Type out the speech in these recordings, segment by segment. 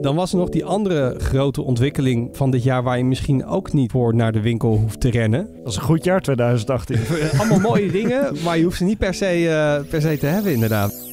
Dan was er nog die andere grote ontwikkeling van dit jaar waar je misschien ook niet voor naar de winkel hoeft te rennen. Dat is een goed jaar 2018. Allemaal mooie dingen, maar je hoeft ze niet per se, eh, per se te hebben inderdaad.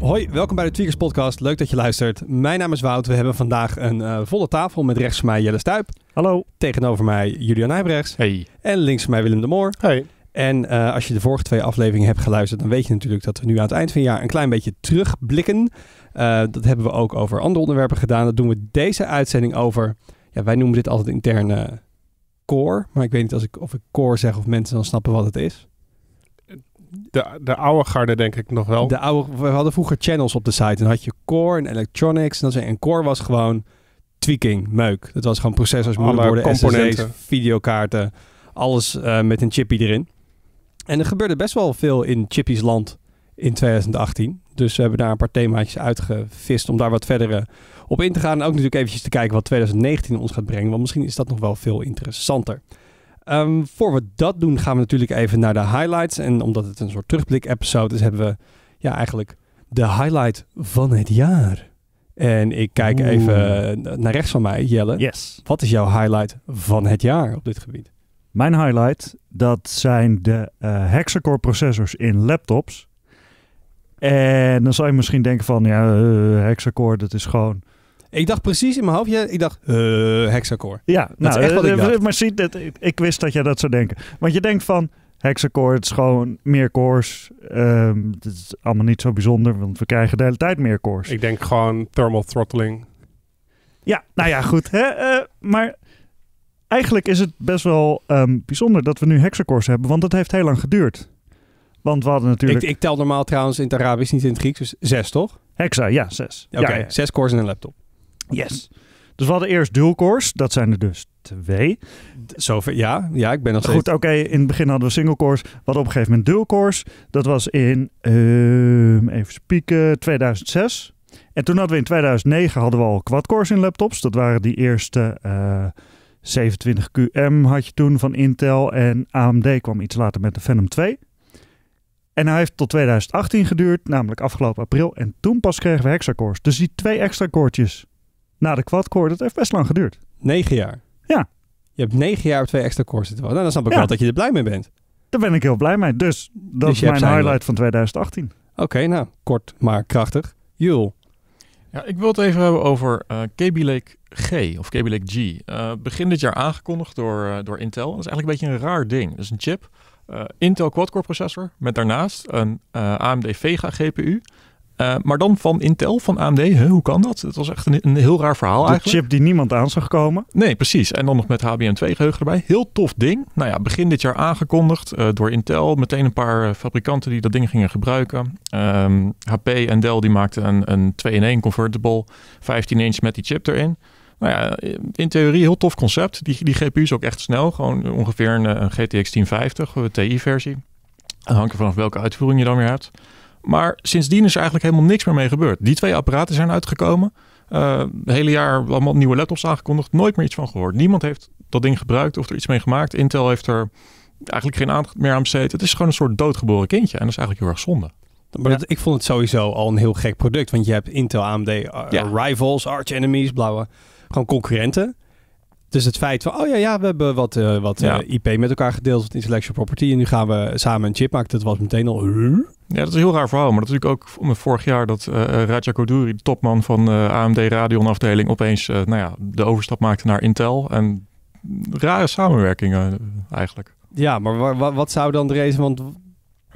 Hoi, welkom bij de Tweakers Podcast. Leuk dat je luistert. Mijn naam is Wout. We hebben vandaag een eh, volle tafel met rechts van mij Jelle Stuip. Hallo. Tegenover mij Julian Nijbrechts. Hey. En links van mij Willem de Moor. Hey. En eh, als je de vorige twee afleveringen hebt geluisterd, dan weet je natuurlijk dat we nu aan het eind van het jaar een klein beetje terugblikken. Eh, dat hebben we ook over andere onderwerpen gedaan. Dat doen we deze uitzending over. Ja, wij noemen dit altijd interne core. Maar ik weet niet als ik, of ik core zeg of mensen dan snappen wat het is de, de oude garde denk ik nog wel. De we hadden vroeger channels op de site. En dan had je core en electronics. En, dan zijn en core was gewoon tweaking, meuk. Dat was gewoon processors, moederborden, componenten. SSD's, videokaarten. Alles eh, met een chippy erin. En er gebeurde best wel veel in Chippies land in 2018. Dus we hebben daar een paar themaatjes uitgevist om daar wat verder eh, op in te gaan. En ook natuurlijk eventjes te kijken wat 2019 ons gaat brengen. Want misschien is dat nog wel veel interessanter. Ehm, voor we dat doen, gaan we natuurlijk even naar de highlights. En omdat het een soort terugblik-episode is, hebben we ja, eigenlijk de highlight van het jaar. En ik kijk even eh, naar rechts van mij, Jelle. Yes. Wat is jouw highlight van het jaar op dit gebied? Mijn highlight, dat zijn de eh, hexacore processors in laptops. En dan zou je misschien denken van, ja, eh, hexacore, dat is gewoon ik dacht precies in mijn hoofd, ik dacht uh, hexacore. Ja, dat nou, is echt wat ik eh, eh, dacht. maar zie, ik wist dat jij dat zou denken. Want je denkt van hexacore, het is gewoon meer cores. Um, het is allemaal niet zo bijzonder, want we krijgen de hele tijd meer cores. Ik denk gewoon thermal throttling. Ja, nou ja, goed. Hè? maar eigenlijk is het best wel ehm, bijzonder dat we nu hexacores hebben, want dat heeft heel lang geduurd. Want we hadden natuurlijk... Ik, ik tel normaal trouwens in het Arabisch, niet in het Grieks, dus zes toch? Hexa, ja, zes. Oké, zes cores in een laptop. Yes. Dus we hadden eerst dual cores, dat zijn er dus twee. Zover, ja, ja, ik ben dat steeds... Goed, oké, in het begin hadden we single cores, wat op een gegeven moment dual cores. Dat was in, ehm, even spieken, 2006. En toen hadden we in 2009 hadden we al quad cores in laptops. Dat waren die eerste 27QM eh, had je toen van Intel en AMD kwam iets later met de Phantom 2. En hij heeft tot 2018 geduurd, namelijk afgelopen april. En toen pas kregen we hexacores. Dus die twee extra koortjes na de quadcore, dat heeft best lang geduurd. Negen jaar? Ja. Je hebt negen jaar twee extra cores zitten. Nou, dan snap ik ja. wel dat je er blij mee bent. Daar ben ik heel blij mee. Dus dat dus is mijn highlight van 2018. Oké, nou, kort maar krachtig. Jul. Ja, ik wil het even hebben over uh, eh, KB Lake G of KB Lake G. Eh, begin dit jaar aangekondigd door, eh, door Intel. Dat is eigenlijk een beetje een raar ding. Dat is een chip, Intel quad-core processor, met daarnaast een AMD Vega GPU eh, maar dan van Intel, van AMD. hoe kan dat? Dat was echt een, een heel raar verhaal eigenlijk. Een chip die niemand aan zag komen. Nee, precies. En dan nog met HBM2-geheugen erbij. Heel tof ding. Nou ja, begin dit jaar aangekondigd eh, door Intel. Meteen een paar eh, fabrikanten die dat ding gingen gebruiken. HP ehm, en Dell die maakten een, een 2-in-1 convertible. 15 inch met die chip erin. Nou ja, in theorie heel tof concept. Die, die GPU is ook echt snel. Gewoon ongeveer een, GTX 1050, een TI-versie. Hangt er vanaf welke uitvoering je dan weer hebt. Maar sindsdien is er eigenlijk helemaal niks meer mee gebeurd. Die twee apparaten zijn uitgekomen. Eh, het hele jaar allemaal nieuwe laptops aangekondigd. Nooit meer iets van gehoord. Niemand heeft dat ding gebruikt of er iets mee gemaakt. Intel heeft er eigenlijk geen aandacht meer aan besteed. Het is gewoon een soort doodgeboren kindje. En dat is eigenlijk heel erg zonde. Maar ik vond het sowieso al een heel gek product. Want je hebt Intel, AMD, eh, rivals, arch enemies, blauwe. Gewoon concurrenten. Dus het feit van, oh ja, ja we hebben wat, eh, wat eh, IP met elkaar gedeeld, wat intellectual property. En nu gaan we samen een chip maken. Dat was meteen al... Ja, dat is een heel raar verhaal. Maar dat is natuurlijk ook om vorig jaar dat uh, Raja Koduri, de topman van AMD Radeon afdeling, opeens nou ja, de overstap maakte naar Intel. En rare samenwerkingen eigenlijk. Ja, maar wa wat zou dan de reden... Want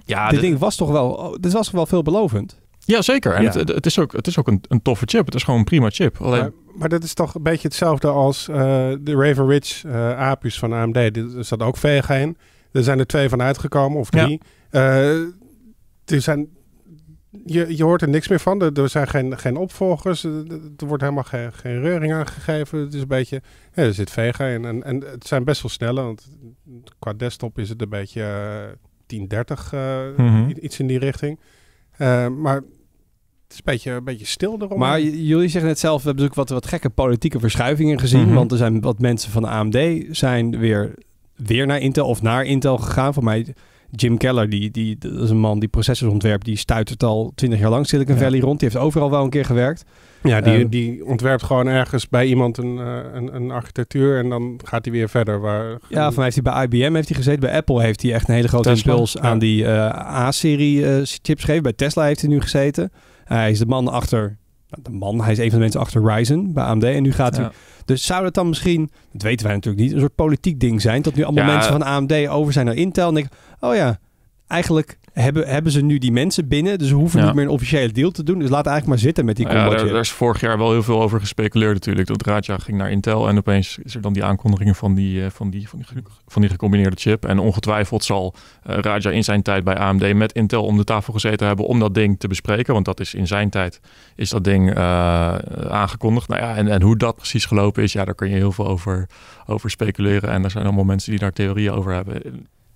ja, dit, ding was toch wel, oh, dit was toch wel veelbelovend? Ja, zeker. En Het, het, is ook, het is ook een, een toffe chip. Het is gewoon een prima chip. Alleen maar dat is toch een beetje hetzelfde als eh, de Raven Ridge uh, eh, Apus van AMD. Er zat ook Vega in. Er zijn er twee van uitgekomen, of drie. Eh, er zijn, je, je hoort er niks meer van. Er, er zijn geen, geen opvolgers. Er, wordt helemaal geen, geen reuring aangegeven. Het is een beetje... er zit Vega in. En, en het zijn best wel snelle. Want qua desktop is het een beetje 1030. Mm Iets in die richting. maar is een beetje, een beetje stil erom. Maar jullie zeggen net zelf, we hebben natuurlijk dus wat, wat gekke politieke verschuivingen gezien. Mhm. Want er zijn wat mensen van de AMD zijn weer, weer naar Intel of naar Intel gegaan. Voor mij... Jim Keller, die, die, dat is een man die processors ontwerpt. Die stuitert al twintig jaar lang Silicon Valley rond. Die heeft overal wel een keer gewerkt. Ja, die, ehm, die ontwerpt gewoon ergens bij iemand een, eh, een, een architectuur en dan gaat hij weer verder. Waar, ja, van heeft hij bij IBM heeft hij gezeten. Bij Apple heeft hij echt een hele grote impuls aan die eh, A-serie eh, chips gegeven. Bij Tesla heeft hij nu gezeten. Hij is de man achter, nou, de man, hij is een van de mensen achter Ryzen bij AMD. En nu gaat hij... Dus zou dat dan misschien, dat weten wij natuurlijk niet, een soort politiek ding zijn? Dat nu allemaal mensen van AMD over zijn naar Intel. En ik, oh ja, eigenlijk hebben, hebben ze nu die mensen binnen. Dus ze hoeven niet meer een officiële deal te doen. Dus laat eigenlijk maar zitten met die ja, daar, is vorig jaar wel heel veel over gespeculeerd natuurlijk. Dat Raja ging naar Intel en opeens is er dan die aankondiging eh, van die, van die, van die, van die gecombineerde chip. En ongetwijfeld zal uh, Raja in zijn tijd bij AMD met Intel om de tafel gezeten hebben om dat ding te bespreken. Want dat is in zijn tijd is dat ding eh, aangekondigd. Nou ja, en, en hoe dat precies gelopen is, ja, daar kun je heel veel over, over speculeren. En er zijn allemaal mensen die daar theorieën over hebben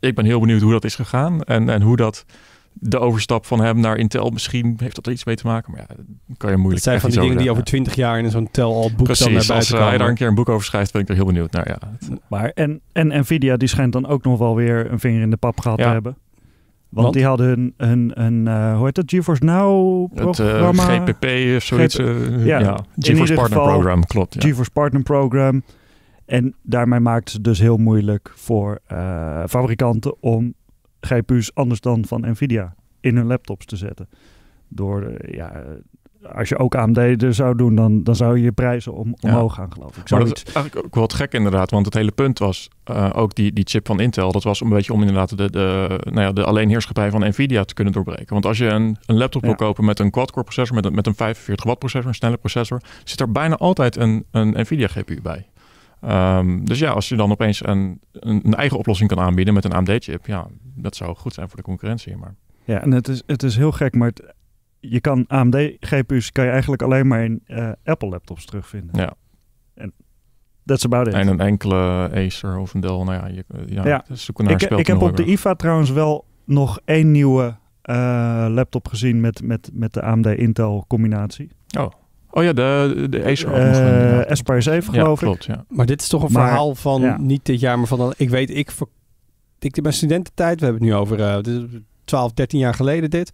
ik ben heel benieuwd hoe dat is gegaan en, en hoe dat de overstap van hem naar Intel misschien heeft dat er iets mee te maken. Maar ja, kan je moeilijk. Het zijn van die dingen die over twintig jaar in zo'n tel al boek dan naar buiten als eh, hij daar een keer een boek over schrijft, ben ik er heel benieuwd naar. Ja. Maar en, en Nvidia die schijnt dan ook nog wel weer een vinger in de pap gehad te hebben. Want, die hadden hun, een hun eh, hoe heet dat, GeForce Now eh, programma? Het GPP of zoiets. ja, GeForce Partner Program, klopt. Ja. GeForce Partner Program. En daarmee maakt het dus heel moeilijk voor eh, fabrikanten om GPU's anders dan van Nvidia in hun laptops te zetten. Door, eh, ja, als je ook AMD er zou doen, dan, dan zou je je prijzen om, omhoog gaan, geloof ik. maar dat is eigenlijk ook wat gek inderdaad, want het hele punt was eh, ook die, die chip van Intel. Dat was een beetje om inderdaad de, de, nou ja, de alleenheerschappij van Nvidia te kunnen doorbreken. Want als je een, een laptop wil kopen met een quad-core processor, met een, met een 45 watt processor, een snelle processor, zit er bijna altijd een, een Nvidia GPU bij. Ehm, dus ja, als je dan opeens een, een, een eigen oplossing kan aanbieden met een AMD-chip, ja, dat zou goed zijn voor de concurrentie. Maar... Ja, en het is, het is heel gek, maar je kan AMD-GPU's kan je eigenlijk alleen maar in eh, Apple-laptops terugvinden. Ja. En that's about it. En een enkele Acer of een Dell, nou ja, je, ja, zoeken naar Ik, ik heb op de IFA trouwens wel nog één nieuwe eh, laptop gezien met, met, met de AMD-Intel combinatie. Oh. Oh ja, de, de Acer. 7 eh, geloof ja, klopt, ik. Ja. Maar dit is toch een verhaal van niet dit jaar, maar van ik weet, ik, ik mijn studententijd, we hebben het nu over uh, 12, 13 jaar geleden dit.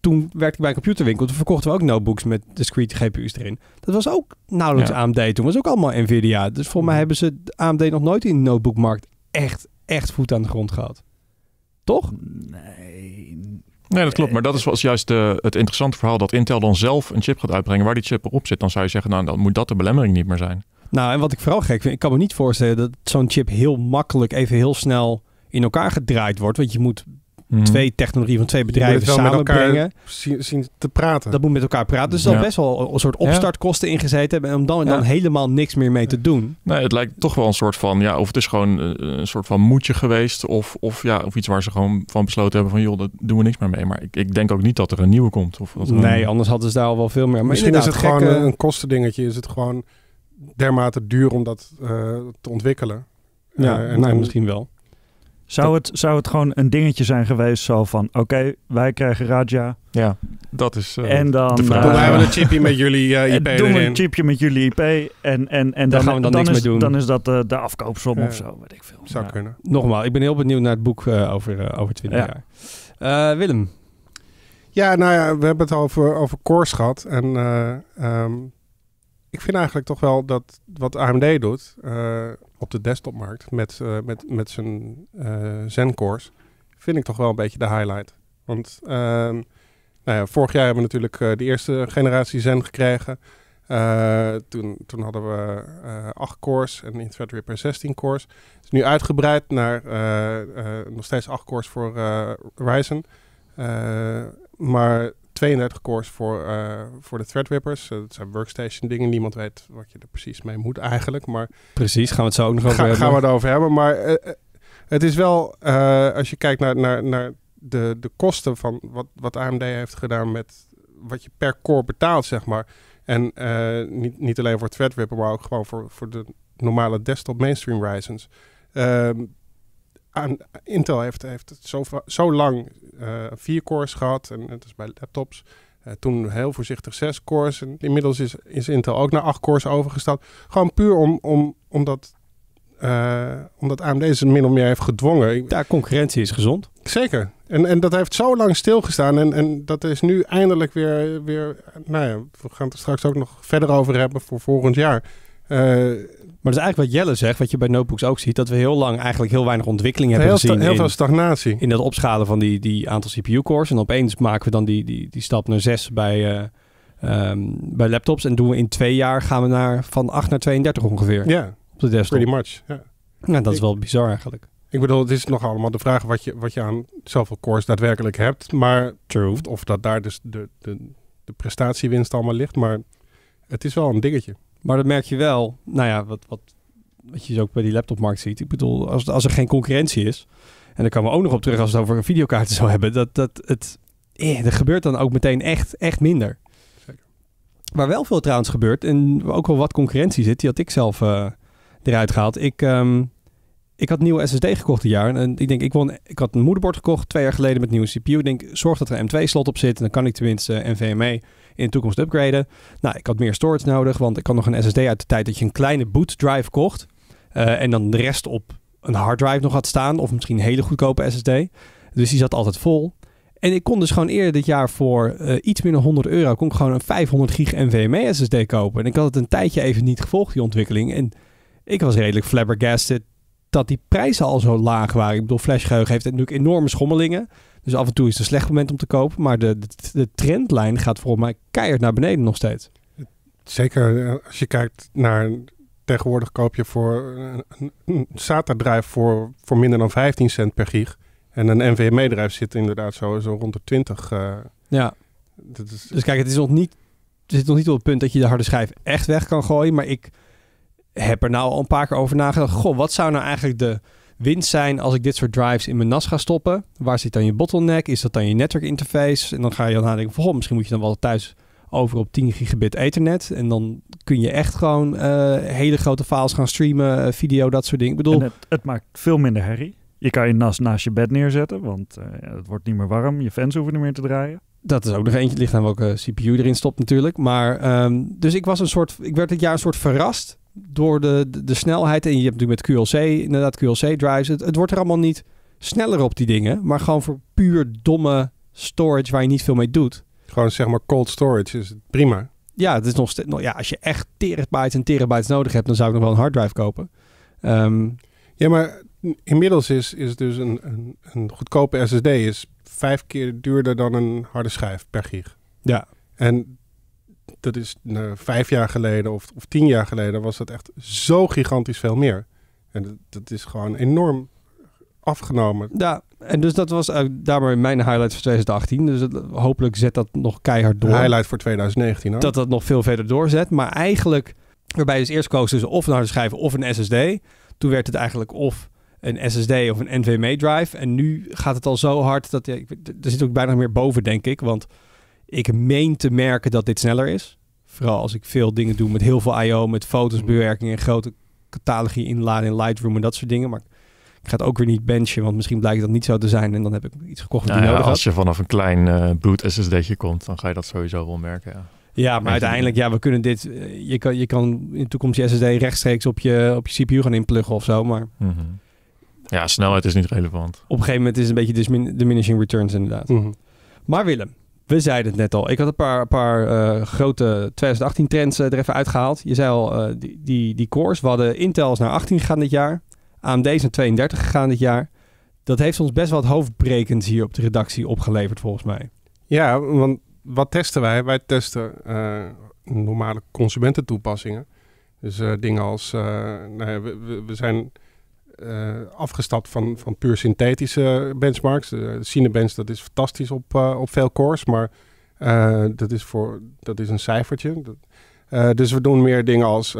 Toen werkte ik bij een computerwinkel. Toen verkochten we ook notebooks met discrete GPU's erin. Dat was ook nauwelijks AMD. Toen was ook allemaal Nvidia. Dus voor mij mhm. hebben ze AMD nog nooit in de notebookmarkt echt, echt voet aan de grond gehad. Toch? Nee. Nee, dat klopt. Maar dat is juist eh, het interessante verhaal dat Intel dan zelf een chip gaat uitbrengen waar die chip erop zit. Dan zou je zeggen, nou dan moet dat de belemmering niet meer zijn. Nou, en wat ik vooral gek vind, ik kan me niet voorstellen dat zo'n chip heel makkelijk even heel snel in elkaar gedraaid wordt. Want je moet Mhm. twee technologieën van twee bedrijven samenbrengen. zien te praten. Dat moet met elkaar praten. Dus ja. dan best wel een soort opstartkosten ingezet hebben. En om dan, dan helemaal niks meer mee te doen. Nee, het lijkt toch wel een soort van, ja, of het is gewoon eh, een soort van moedje geweest. Of, of, ja, of iets waar ze gewoon van besloten hebben van, joh, daar doen we niks meer mee. Maar ik, ik denk ook niet dat er een nieuwe komt. Of dat nee, anders hadden ze daar al wel veel meer. Maar Misschien is het gekke... gewoon een kostendingetje. Is het gewoon dermate duur om dat eh, te ontwikkelen. Ja, eh, nou, en, misschien wel. Zou, het, zou het gewoon een dingetje zijn geweest zo van... oké, wij krijgen Raja. Ja, dat is eh, en dan, eh, Doen wij wel een chipje met jullie uh, eh, IP Doen we een chipje met jullie IP en, en, en dan, gaan we dan, niks is, doen. Dan is dat de afkoopsom of zo, weet ik veel. Zou kunnen. Nogmaals, ik ben heel benieuwd naar het boek over, over 20 jaar. Willem? Ja, nou ja, we hebben het over, over cores gehad. En ehm, ik vind eigenlijk toch wel dat wat AMD doet eh, op de desktopmarkt met, eh, met, met zijn uh, eh, Zen cores, vind ik toch wel een beetje de highlight. Want ehm, nou ja, vorig jaar hebben we natuurlijk de eerste generatie Zen gekregen. toen, toen hadden we 8 cores en in Threadripper per 16 cores. Het is nu uitgebreid naar nog steeds 8 cores voor Ryzen. maar 32 cores voor, eh, voor de Threadrippers. Uh, eh, dat zijn workstation dingen. Niemand weet wat je er precies mee moet eigenlijk. Maar precies, gaan we het zo ook nog over ga, hebben. Gaan we het over hebben. Maar eh, het is wel, als je kijkt naar, naar, naar de, de kosten van wat, wat AMD heeft gedaan met wat je per core betaalt, zeg maar. En niet, niet alleen voor Threadripper, maar ook gewoon voor, voor de normale desktop mainstream Ryzen's. Ehm, Aan, Intel heeft, heeft het zo, zo lang eh, vier cores gehad. En dat is bij laptops. Eh, toen heel voorzichtig zes cores. En inmiddels is, is Intel ook naar acht cores overgestapt. Gewoon puur om, om, omdat, uh, omdat AMD ze min of meer heeft gedwongen. daar concurrentie is gezond. Zeker. En, en dat heeft zo lang stilgestaan. En, en dat is nu eindelijk weer, weer... Nou ja, we gaan het er straks ook nog verder over hebben voor volgend jaar. Eh, maar dat is eigenlijk wat Jelle zegt, wat je bij notebooks ook ziet, dat we heel lang eigenlijk heel weinig ontwikkeling hebben heel gezien. Heel veel stagnatie. In dat opschalen van die, die aantal CPU-cores. En opeens maken we dan die, die, die stap naar 6 bij, eh, ehm, bij laptops. En doen we in twee jaar gaan we naar van 8 naar 32 ongeveer. Ja, op de desktop. pretty much. Ja. Nou, dat is wel bizar eigenlijk. Ik bedoel, het is nog allemaal de vraag wat je, wat je aan zoveel cores daadwerkelijk hebt. Maar True. Of, of dat daar dus de, de, de prestatiewinst allemaal ligt. Maar het is wel een dingetje. Maar dat merk je wel. Nou ja, wat, wat, wat je dus ook bij die laptopmarkt ziet. Ik bedoel, als, als er geen concurrentie is. En daar komen we ook nog op terug als we het over een videokaarten zou hebben. Dat, dat het. Eh, er gebeurt dan ook meteen echt, echt minder. Zeker. Waar wel veel trouwens gebeurt. En ook wel wat concurrentie zit. Die had ik zelf eh, eruit gehaald. Ik. Ehm, ik had een nieuwe SSD gekocht een jaar. En ik denk, ik, won, ik had een moederbord gekocht twee jaar geleden met een nieuwe CPU. Ik denk, zorg dat er een M2-slot op zit. En dan kan ik tenminste NVMe in de toekomst upgraden. Nou, ik had meer storage nodig, want ik kan nog een SSD uit de tijd dat je een kleine boot drive kocht. Eh, en dan de rest op een hard drive nog had staan. Of misschien een hele goedkope SSD. Dus die zat altijd vol. En ik kon dus gewoon eerder dit jaar voor iets eh, iets minder 100 euro... kon ik gewoon een 500 gig NVMe SSD kopen. En ik had het een tijdje even niet gevolgd, die ontwikkeling. En ik was redelijk flabbergasted dat die prijzen al zo laag waren. Ik bedoel, flashgeheugen heeft natuurlijk enorme schommelingen. Dus af en toe is het een slecht moment om te kopen. Maar de, de, trendlijn gaat volgens mij keihard naar beneden nog steeds. Zeker eh, als je kijkt naar tegenwoordig koop je voor eh, een SATA-drive voor, voor minder dan 15 cent per gig. En een NVMe-drive zit inderdaad zo, zo rond de 20. Uh, eh. ja. Dus kijk, het is nog niet, het zit nog niet op het punt dat je de harde schijf echt weg kan gooien. Maar ik heb er nou al een paar keer over nagedacht. Goh, wat zou nou eigenlijk de, winst zijn als ik dit soort drives in mijn NAS ga stoppen. Waar zit dan je bottleneck? Is dat dan je network interface? En dan ga je dan nadenken van, goh, misschien moet je dan wel thuis over op 10 gigabit ethernet. En dan kun je echt gewoon eh, hele grote files gaan streamen, eh, video, dat soort dingen. Ik bedoel... Het, maakt veel minder herrie. Je kan je NAS naast je bed neerzetten, want eh, het wordt niet meer warm. Je fans hoeven niet meer te draaien. Dat is ook nog eentje. Het ligt aan welke CPU erin stopt natuurlijk. Maar ehm, dus ik was een soort, ik werd dit jaar een soort verrast door de, de, snelheid. En je hebt natuurlijk met QLC, inderdaad, QLC-drives. Het, het wordt er allemaal niet sneller op die dingen. Maar gewoon voor puur domme storage waar je niet veel mee doet. Gewoon zeg maar cold storage is prima. Ja, het is nog steeds. Nou ja, als je echt terabytes en terabytes nodig hebt, dan zou ik nog wel een harddrive kopen. Ehm, ja, maar inmiddels is, is dus een, een, goedkope SSD is vijf keer duurder dan een harde schijf per gig. Ja. En dat is nou, vijf jaar geleden of, of tien jaar geleden was dat echt zo gigantisch veel meer. En dat, dat is gewoon enorm afgenomen. Ja, en dus dat was daarmee mijn highlight voor 2018. Dus hopelijk zet dat nog keihard door. Highlight voor 2019 Dat dat nog veel verder doorzet. Maar eigenlijk, waarbij dus eerst koos tussen of een harde schijf of een SSD. Toen werd het eigenlijk of een SSD of een NVMe drive. En nu gaat het al zo hard dat... er zit ook bijna meer boven, denk ik. Want ik meen te merken dat dit sneller is. Vooral als ik veel dingen doe met heel veel I.O., met foto's, mm. en grote catalogie inladen in Lightroom en dat soort dingen. Maar ik ga het ook weer niet benchen, want misschien blijkt dat niet zo te zijn. En dan heb ik iets gekocht nou, ja, nodig Als je vanaf een klein uh, boot SSD'tje komt, dan ga je dat sowieso wel merken, ja. Ja, maar uiteindelijk, ja, we kunnen dit. Eh, je kan, je kan in de toekomst je SSD rechtstreeks op je, op je CPU gaan inpluggen of zo. Maar mhm. ja, snelheid is niet relevant. Op een gegeven moment is het een beetje diminishing returns, inderdaad. Mhm. Maar Willem, we zeiden het net al. Ik had een paar, paar eh, grote 2018-trends eh, er even uitgehaald. Je zei al, eh, die, die, die cores. We hadden Intel's naar 18 gegaan dit jaar. AMD's naar 32 gegaan dit jaar. Dat heeft ons best wat hoofdbrekends hier op de redactie opgeleverd, volgens mij. Ja, want wat testen wij? Wij testen normale consumententoepassingen. Dus dingen als... Nou we, we zijn eh, afgestapt van, van puur synthetische benchmarks. Cinebench, eh, dat is fantastisch op, eh, op veel cores, maar dat, is voor, dat is een cijfertje. dus we doen meer dingen als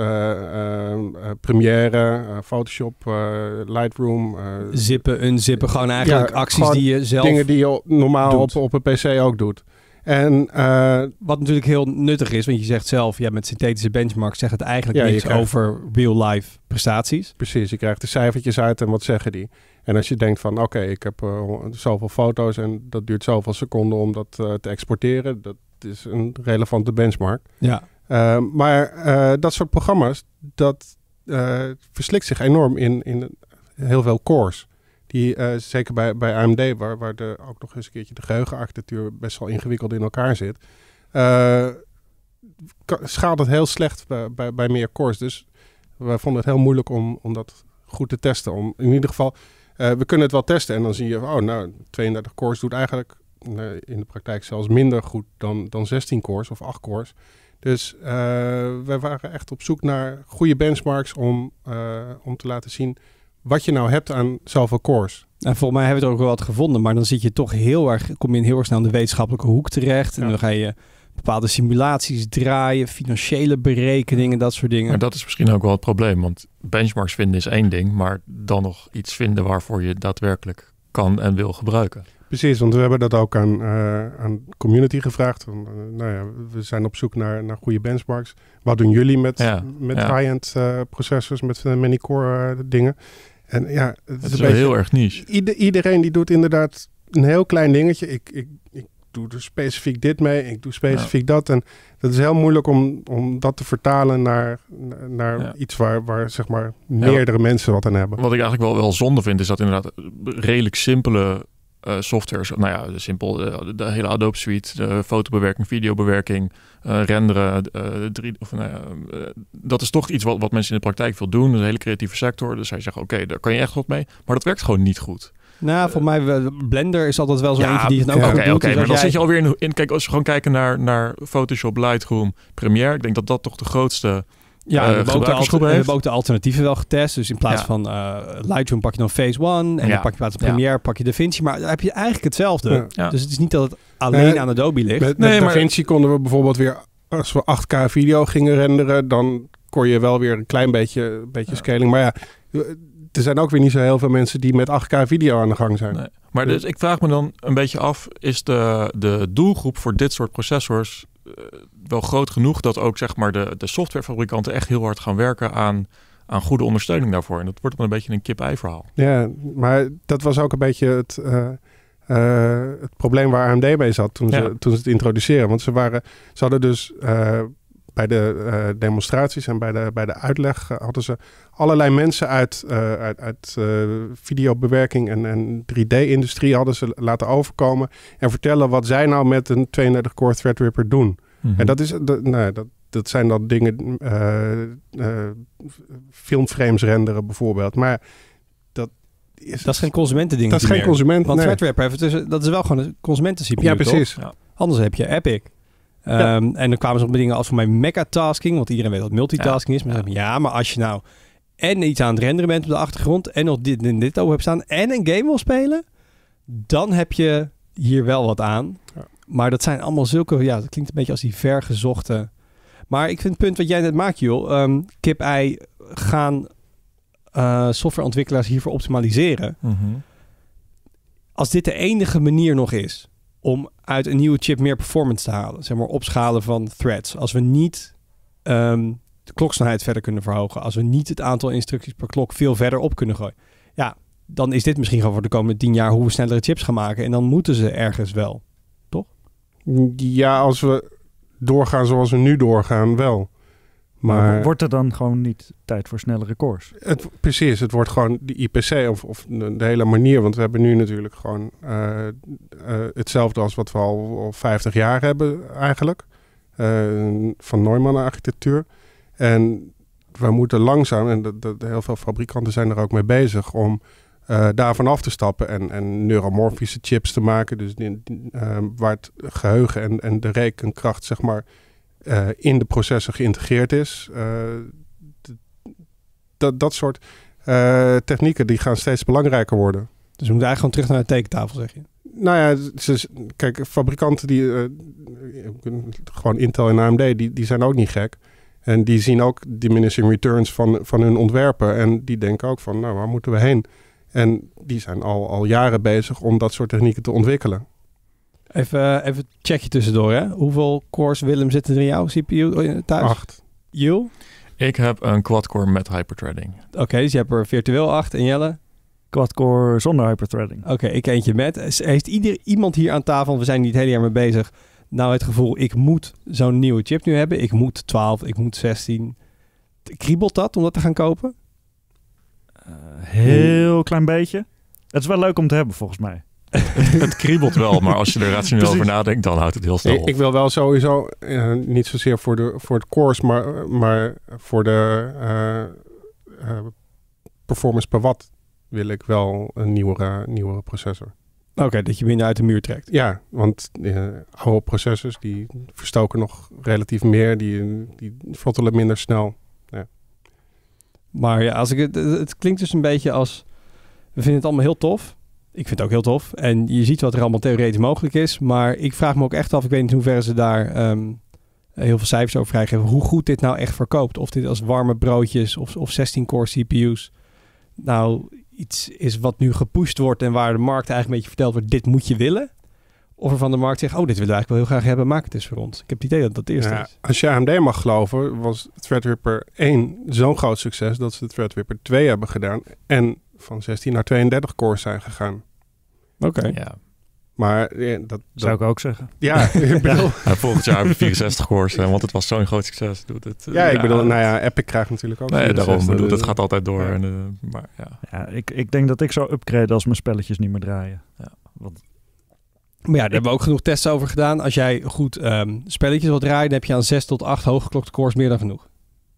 Premiere, Photoshop, Lightroom. zippen, unzippen, gewoon eigenlijk acties die je zelf Dingen die je normaal op, op een pc ook doet. En, eh, Wat natuurlijk heel nuttig is, want je zegt zelf, ja, met synthetische benchmarks zegt het eigenlijk ja, niks over real-life prestaties. Precies, je krijgt de cijfertjes uit en wat zeggen die. En als je denkt van, oké, ik heb eh, zoveel foto's en dat duurt zoveel seconden om dat eh, te exporteren, dat is een relevante benchmark. Ja. maar dat soort programma's, dat verslikt zich enorm in, in heel veel cores. Eh, zeker bij, bij AMD, waar, waar de, ook nog eens een keertje de geheugenarchitectuur best wel ingewikkeld in elkaar zit, uh, schaalt het heel slecht bij, bij, meer cores. Dus we vonden het heel moeilijk om, om dat goed te testen. Om, in ieder geval, eh, we kunnen het wel testen en dan zie je, oh nou, 32 cores doet eigenlijk in de praktijk zelfs minder goed dan, dan 16 cores of 8 cores. Dus we waren echt op zoek naar goede benchmarks om, om te laten zien wat je nou hebt aan zoveel cores. En volgens mij hebben we het ook wel wat gevonden, maar dan zit je toch heel erg, kom je in heel erg snel in de wetenschappelijke hoek terecht. En dan ga je bepaalde simulaties draaien, financiële berekeningen, dat soort dingen. Maar dat is misschien ook wel het probleem, want benchmarks vinden is één ding, maar dan nog iets vinden waarvoor je daadwerkelijk kan en wil gebruiken. Precies, want we hebben dat ook aan, uh, aan community gevraagd. Eh, nou ja, we zijn op zoek naar, naar goede benchmarks. Wat doen jullie met, met high-end eh, processors, met many-core dingen? En ja, het, is, wel heel erg niche. iedereen die doet inderdaad een heel klein dingetje. Ik, ik, ik doe er specifiek dit mee, ik doe specifiek dat. En dat is heel moeilijk om, om dat te vertalen naar, naar iets waar, waar zeg maar meerdere mensen wat aan hebben. Wat ik eigenlijk wel, wel zonde vind, is dat inderdaad redelijk simpele software, eh, softwares, nou ja, simpel, de, eh, de hele Adobe Suite, de fotobewerking, videobewerking, uh, renderen, drie, of, nou ja, dat is toch iets wat, wat mensen in de praktijk veel doen. Dat een hele creatieve sector, dus zij zeggen, oké, daar kan je echt wat mee, maar dat werkt gewoon niet goed. Nou, voor mij, Blender is altijd wel zo'n ja, die het ook okay, dus maar dan zit je alweer in, in, kijk, als we gewoon kijken naar, naar Photoshop, Lightroom, Premiere, ik denk dat dat toch de grootste ja, we, eh, hebben ook, de alternatieven wel getest. Dus in plaats van eh, Lightroom pak je dan Phase One. En dan pak je wat Premiere, pak je DaVinci. Maar dan heb je eigenlijk hetzelfde. Dus het is niet dat het alleen eh, aan Adobe ligt. Met, met DaVinci konden we bijvoorbeeld weer... Als we 8K video gingen renderen, dan kon je wel weer een klein beetje, beetje scaling. Maar ja, er zijn ook weer niet zo heel veel mensen die met 8K video aan de gang zijn. Nee. Maar dus. dus ik vraag me dan een beetje af, is de, de doelgroep voor dit soort processors eh, wel groot genoeg dat ook zeg maar, de, de softwarefabrikanten echt heel hard gaan werken aan, aan goede ondersteuning daarvoor. En dat wordt dan een beetje een kip-ei verhaal. Ja, maar dat was ook een beetje het, eh, eh, het probleem waar AMD mee zat toen, ze, toen ze het introduceren. Want ze, waren, ze hadden dus bij de eh, demonstraties en bij de, bij de uitleg eh, hadden ze allerlei mensen uit, eh, uit, uit videobewerking en, en 3D-industrie hadden ze laten overkomen en vertellen wat zij nou met een 32 core Threadripper doen. Mhm. En dat is dat, nou, dat, dat zijn dan dingen, filmframes renderen bijvoorbeeld. Maar dat, is, dat is geen consumentending. Dat is geen consument. Want nee. Threadripper, dus- dat is wel gewoon een consumentencyclus. Ja, precies. Anders heb je Epic. Ehm, en dan kwamen ze op dingen als voor mij megatasking, want iedereen weet wat multitasking is. Maar ja. ja, maar als je nou en iets aan het renderen bent op de achtergrond en nog dit en dit over hebt staan en een game wil spelen, dan heb je hier wel wat aan. Maar dat zijn allemaal zulke, ja, dat klinkt een beetje als die vergezochte. Maar ik vind het punt wat jij net maakt, joh, ehm, kip-ei gaan eh, softwareontwikkelaars hiervoor optimaliseren. Mhm. Als dit de enige manier nog is, om uit een nieuwe chip meer performance te halen. Zeg maar opschalen van threads. Als we niet ehm, de kloksnelheid verder kunnen verhogen. Als we niet het aantal instructies per klok veel verder op kunnen gooien. Ja, dan is dit misschien gewoon voor de komende tien jaar hoe we snellere chips gaan maken. En dan moeten ze ergens wel, toch? Ja, als we doorgaan zoals we nu doorgaan, wel. Maar, wordt er dan gewoon niet tijd voor snellere koers? Het, precies, het wordt gewoon de IPC of, of de, hele manier. Want we hebben nu natuurlijk gewoon eh, eh, hetzelfde als wat we al, al 50 jaar hebben eigenlijk. Eh, van Neumann architectuur. En we moeten langzaam, en de, heel veel fabrikanten zijn er ook mee bezig, om daarvan af te stappen en, en neuromorfische chips te maken. Dus waar het geheugen en, en de rekenkracht zeg maar eh, in de processen geïntegreerd is. Eh, dat, dat soort eh, technieken die gaan steeds belangrijker worden. Dus we moeten eigenlijk gewoon terug naar de tekentafel, zeg je? Nou ja, kijk, fabrikanten die gewoon Intel en AMD, die, die zijn ook niet gek. En die zien ook diminishing returns van, van hun ontwerpen. En die denken ook van, nou, waar moeten we heen? En die zijn al, al jaren bezig om dat soort technieken te ontwikkelen. Even, eh, even je tussendoor, hè. Hoeveel cores, Willem, zitten er in jouw CPU oh, thuis? Acht. Ik heb een quad-core met hyperthreading. Oké, dus je hebt er virtueel acht. En Jelle? Quad-core zonder hyperthreading. Oké, ik eentje met. Heeft ieder, iemand hier aan tafel, we zijn niet het hele jaar mee bezig, nou het gevoel, ik moet zo'n nieuwe chip nu hebben. Ik moet 12, ik moet 16. Kriebelt dat om dat te gaan kopen? Eh, heel klein beetje. Het is wel leuk om te hebben volgens mij. het kriebelt wel, maar als je er rationeel over nadenkt, dan houdt het heel snel op. Ik, wil wel sowieso, eh, niet zozeer voor, de, voor het course, maar, maar voor de eh, eh, performance per watt wil ik wel een nieuwere, nieuwere processor. Oké, dat je minder uit de muur trekt. Ja, want oude processors die verstoken nog relatief meer, die, die minder snel. Ja. Maar ja, als ik, het, het klinkt dus een beetje als, we vinden het allemaal heel tof, ik vind het ook heel tof. En je ziet wat er allemaal theoretisch mogelijk is. Maar ik vraag me ook echt af, ik weet niet hoe ver ze daar ehm, heel veel cijfers over krijgen. Hoe goed dit nou echt verkoopt. Of dit als warme broodjes of, of 16-core CPU's nou iets is wat nu gepusht wordt en waar de markt eigenlijk een beetje verteld wordt, dit moet je willen. Of er van de markt zegt, oh, dit wil ik eigenlijk wel heel graag hebben, maak het eens voor ons. Ik heb het idee dat dat eerst is. Als je AMD mag geloven, was Threadripper 1 zo'n groot succes dat ze Threadripper 2 hebben gedaan en van 16 naar 32 cores zijn gegaan. Oké. Ja. Maar eh, dat, zou ik ook zeggen. Ja, ik bedoel... ja. volgend jaar hebben we 64 koers, eh, want het was zo'n groot succes. Doet het, eh, ja, ik bedoel, nou ja, Epic krijgt natuurlijk ook. Nee, daarom bedoel, het gaat altijd door. En, maar, ja. ik, ik denk dat ik zou upgraden als mijn spelletjes niet meer draaien. Ja. Want maar ja, daar hebben we ook genoeg tests over gedaan. Als jij goed ehm, spelletjes wilt draaien, dan heb je aan 6 tot 8 hooggeklokte cores meer dan genoeg.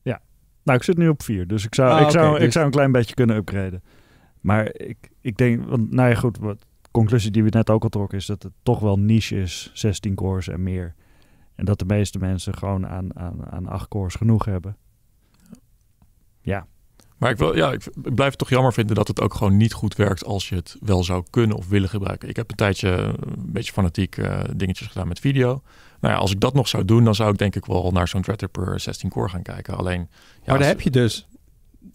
Ja. Nou, ik zit nu op 4, dus ik zou, ah, ik, zou ik dus- zou een klein beetje kunnen upgraden. Maar ik, ik denk, want nou ja, goed, wat, conclusie die we net ook al trokken is dat het toch wel niche is, 16 cores en meer. En dat de meeste mensen gewoon aan, aan, aan 8 cores genoeg hebben. Ja. Maar ik, wil, ja, ik blijf het toch jammer vinden dat het ook gewoon niet goed werkt als je het wel zou kunnen of willen gebruiken. Ik heb een tijdje eh, een beetje fanatiek eh, dingetjes gedaan met video. Nou ja, als ik dat nog zou doen, dan zou ik denk ik wel naar zo'n threadripper 16 core gaan kijken. Alleen, ja, maar daar heb je dus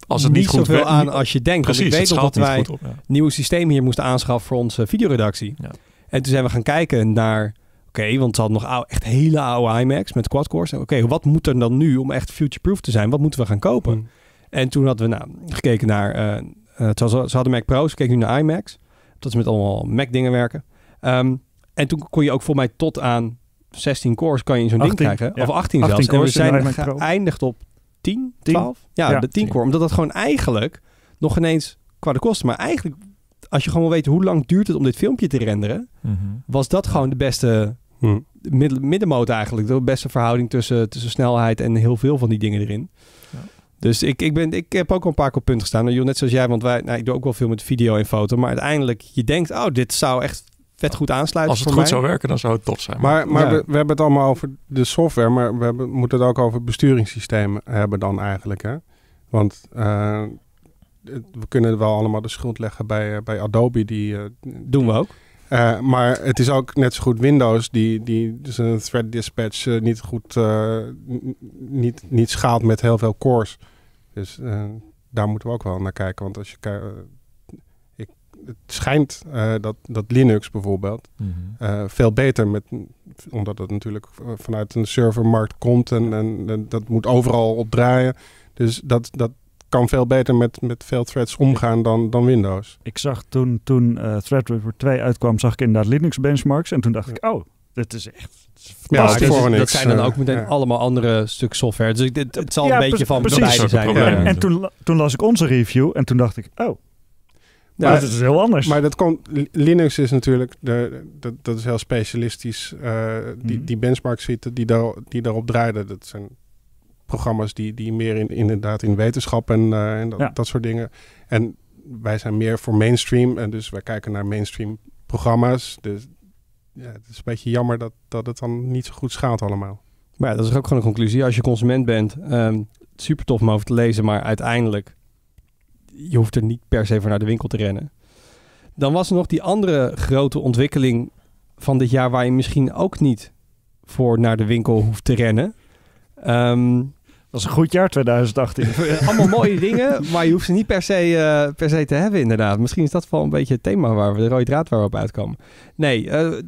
als het niet, goed zoveel aan als je denkt. Precies, want ik weet nog dat wij nieuwe een nieuw systeem hier moesten aanschaffen voor onze videoredactie. Ja. En toen zijn we gaan kijken naar... Oké, want ze hadden nog echt hele oude IMAX met quadcores. Oké, wat moet er dan nu om echt future-proof te zijn? Wat moeten we gaan kopen? Hmm. En toen hadden we nou, gekeken naar... Uh, eh, ze, eh, ze hadden Mac Pro's, keken nu naar IMAX. Dat ze met allemaal Mac dingen werken. Ehm, en toen kon je ook voor mij tot aan 16 cores kan je in zo'n ding krijgen. Of 18, 18 zelfs. 18 en we zijn geëindigd op 10, 12? Ja, de 10 core. Omdat dat gewoon eigenlijk, nog ineens qua de kosten, maar eigenlijk als je gewoon wil weten hoe lang duurt het om dit filmpje te renderen, mhm. was dat gewoon de beste hm. mid middenmoot eigenlijk. De beste verhouding tussen, tussen snelheid en heel veel van die dingen erin. Ja. Dus ik, ik, ben, ik heb ook al een paar keer punt gestaan. Nou, net zoals jij, want wij, nou, ik doe ook wel veel met video en foto. Maar uiteindelijk, je denkt, oh, dit zou echt vet goed aansluit. Als het goed zou werken, dan zou het top zijn. Maar, maar we, hebben het allemaal over de software, maar we hebben, moeten het ook over besturingssystemen hebben dan eigenlijk. Hè? Want eh, we kunnen wel allemaal de schuld leggen bij, eh, bij Adobe. Die, eh, Doen we ook. maar het is ook net zo goed Windows die, die dus thread dispatch niet goed niet, niet schaalt met heel veel cores. Dus daar moeten we ook wel naar kijken. Want als je het schijnt eh, dat, dat Linux bijvoorbeeld mhm. eh, veel beter met, omdat het natuurlijk eh, vanuit een servermarkt komt en, en, dat moet overal op draaien. Dus dat, dat kan veel beter met, met veel threads omgaan dan, dan Windows. Ik zag toen, toen uh, Threadripper 2 uitkwam, zag ik inderdaad Linux benchmarks en toen dacht ik, oh, dit is echt ja, dus dat zijn dan ook meteen allemaal andere stuk software. Dus dit, het zal een beetje van beide zijn. En, en, toen, toen las ik onze review en toen dacht ik, oh, ja, maar dat is heel anders. Maar dat komt, Linux is natuurlijk, de, dat, dat is heel specialistisch. Eh, die, mm. die benchmark suite die, daar, die daarop draaiden, dat zijn programma's die, die meer in, inderdaad in wetenschap en, eh, en dat, soort dingen. En wij zijn meer voor mainstream en dus wij kijken naar mainstream programma's. Dus ja, het is een beetje jammer dat, dat het dan niet zo goed schaalt allemaal. Maar ja, dat is ook gewoon een conclusie. Als je consument bent, ehm, super tof om over te lezen, maar uiteindelijk je hoeft er niet per se voor naar de winkel te rennen. Dan was er nog die andere grote ontwikkeling van dit jaar waar je misschien ook niet voor naar de winkel hoeft te rennen. Ehm, dat is een goed jaar 2018. Allemaal mooie dingen, maar je hoeft ze niet per se, eh, per se te hebben inderdaad. Misschien is dat wel een beetje het thema waar we de rode draad waar op uitkomen. Nee, eh,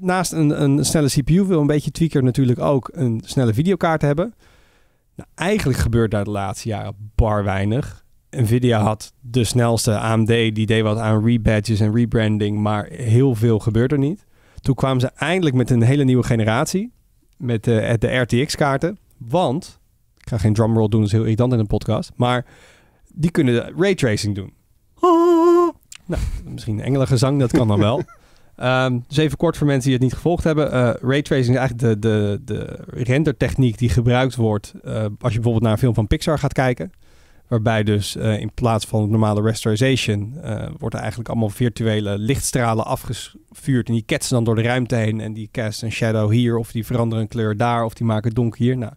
naast een, een snelle CPU wil een beetje tweaker natuurlijk ook een snelle videokaart hebben. Nou, eigenlijk gebeurt daar de laatste jaren bar weinig. Nvidia had de snelste AMD, die deed wat aan rebadges en rebranding, maar heel veel gebeurde er niet. Toen kwamen ze eindelijk met een hele nieuwe generatie, met eh, de, de RTX-kaarten. Want, ik ga geen drumroll doen, dat is heel irritant in een podcast, maar die kunnen raytracing doen. Ah. Nou, misschien engelengezang, dat kan dan wel. Ehm, dus even kort voor mensen die het niet gevolgd hebben. Uh, eh, raytracing is eigenlijk de, de, de rendertechniek die gebruikt wordt eh, als je bijvoorbeeld naar een film van Pixar gaat kijken. Waarbij dus eh, in plaats van normale rasterization uh, eh, wordt er eigenlijk allemaal virtuele lichtstralen afgevuurd. En die ketsen dan door de ruimte heen. En die cast een shadow hier of die veranderen een kleur daar of die maken donker hier. Nou,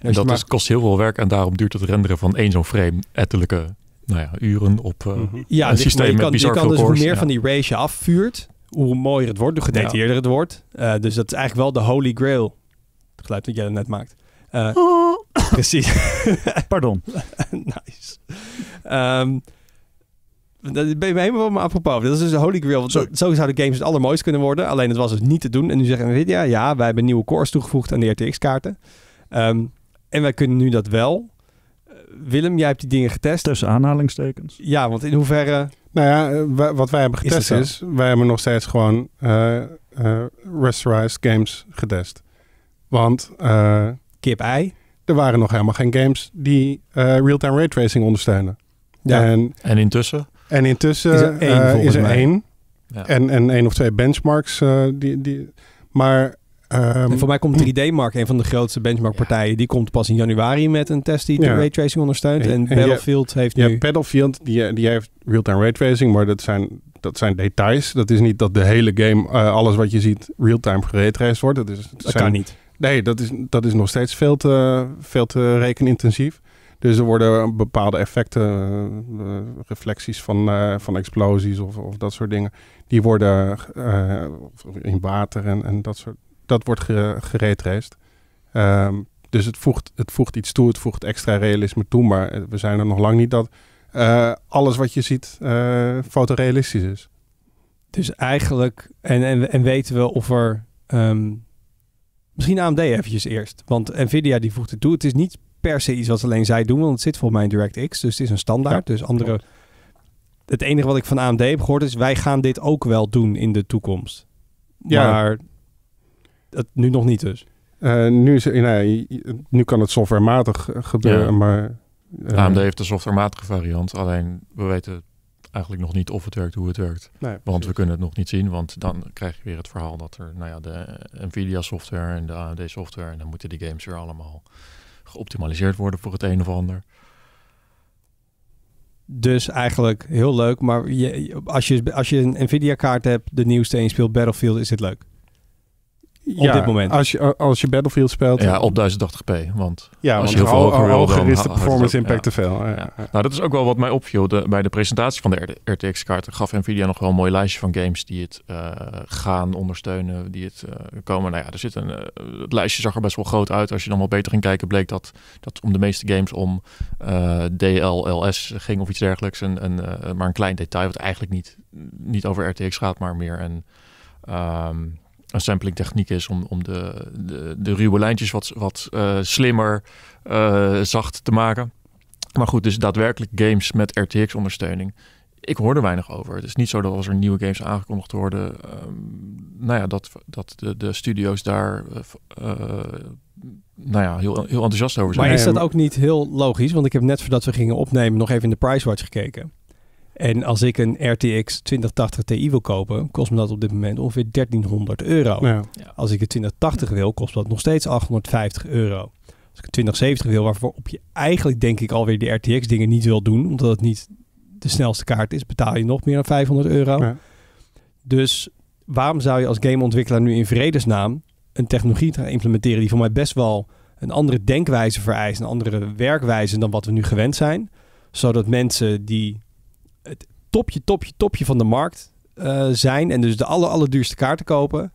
dus en, dat kost heel veel werk en daarom duurt het renderen van één zo'n frame ettelijke nou ja, uren op eh, mhm. ja, een dus systeem met kan, bizar kan dus hoe meer van die rays je afvuurt, hoe mooier het wordt, hoe gedetailleerder het wordt. dus dat is eigenlijk wel de holy grail. Het geluid dat jij net maakt. Eh, precies. Pardon. nice. Um, ben je helemaal maar me apropos. Dat is dus de holy grail. Want zo, zouden games het allermooist kunnen worden. Alleen het was dus niet te doen. En nu zeggen Nvidia, ja, wij hebben nieuwe cores toegevoegd aan de RTX-kaarten. Ehm, en wij kunnen nu dat wel. Eh, Willem, jij hebt die dingen getest. Tussen aanhalingstekens. Ja, want in hoeverre... Nou ja, eh, wat wij hebben getest is... wij hebben nog steeds gewoon uh, games getest. Want kip-ei. Er waren nog helemaal geen games die eh, real-time raytracing ondersteunen. Ja. En, en intussen? En intussen is er één. Eh, één. Ja. En, en één of twee benchmarks. Eh, die, die, maar ehm, voor mij komt 3D-Mark, een van de grootste benchmarkpartijen, die komt pas in januari met een test die ja. raytracing ondersteunt. En, en, Battlefield heeft nu... Ja, Battlefield die, die heeft real-time raytracing, maar dat zijn, dat zijn details. Dat is niet dat de hele game, alles wat je ziet, real-time geraytraced wordt. Dat, is, dat, zijn, kan niet. Nee, dat is, dat is nog steeds veel te, veel te rekenintensief. Dus er worden bepaalde effecten, eh, reflecties van, eh, van explosies of, of, dat soort dingen, die worden eh, in water en, en dat soort. Dat wordt geretraced. Ehm, dus het voegt, het voegt iets toe, het voegt extra realisme toe. Maar we zijn er nog lang niet dat alles wat je ziet fotorealistisch is. Dus eigenlijk, en, en, en weten we of er ehm, Misschien AMD eventjes eerst. Want Nvidia die voegt het toe. Het is niet per se iets wat alleen zij doen, want het zit volgens mij in DirectX. Dus het is een standaard. dus andere... Het enige wat ik van AMD heb gehoord is... wij gaan dit ook wel doen in de toekomst. Ja. Maar nu nog niet dus. Uh, nu, is, nou, nu kan het softwarematig eh, gebeuren, maar... Eh, AMD heeft de softwarematige variant. Alleen, we weten eigenlijk nog niet of het werkt, hoe het werkt. want we kunnen het nog niet zien, want dan krijg je weer het verhaal dat er nou ja, de NVIDIA-software en de AMD-software... en dan moeten die games weer allemaal geoptimaliseerd worden voor het een of ander. Dus eigenlijk heel leuk, maar je, als, je, als je een Nvidia-kaart hebt, de nieuwste en je speelt Battlefield, is het leuk? op ja, dit moment. Als je, als je Battlefield speelt. Ja, op 1080p. Want ja, als want je heel veel hoger is de performance impact te veel. Nou, dat is ook wel wat mij opviel bij de presentatie van de RTX-kaart. Gaf Nvidia nog wel een mooi lijstje van games die het eh, gaan ondersteunen, die het eh, komen. Nou ja, er zit een, eh, het lijstje zag er best wel groot uit. Als je dan wel beter ging kijken, bleek dat, dat om de meeste games om DLLS ging of iets dergelijks. En, en maar een klein detail, wat eigenlijk niet, niet over RTX gaat, maar meer een... Ehm, een sampling techniek is om, om de, de, de ruwe lijntjes wat, wat eh, slimmer, eh, zacht te maken. Maar goed, dus daadwerkelijk games met RTX-ondersteuning. Ik hoor er weinig over. Het is niet zo dat als er nieuwe games aangekondigd worden, ehm, nou ja, dat, dat de, de studio's daar eh, nou ja, heel, heel enthousiast over zijn. Maar is dat ook niet heel logisch? Want ik heb net voordat we gingen opnemen nog even in de Pricewatch gekeken. En als ik een RTX 2080 Ti wil kopen, kost me dat op dit moment ongeveer 1300 euro. Ja. Als ik het 2080 wil, kost dat nog steeds 850 euro. Als ik een 2070 wil, op je eigenlijk denk ik alweer die RTX dingen niet wil doen, omdat het niet de snelste kaart is, betaal je nog meer dan 500 euro. Dus waarom zou je als gameontwikkelaar nu in vredesnaam een technologie gaan implementeren die voor mij best wel een andere denkwijze vereist, een andere werkwijze dan wat we nu gewend zijn, zodat mensen die het topje, topje, topje van de markt eh, zijn en dus de aller, allerduurste kaarten kopen,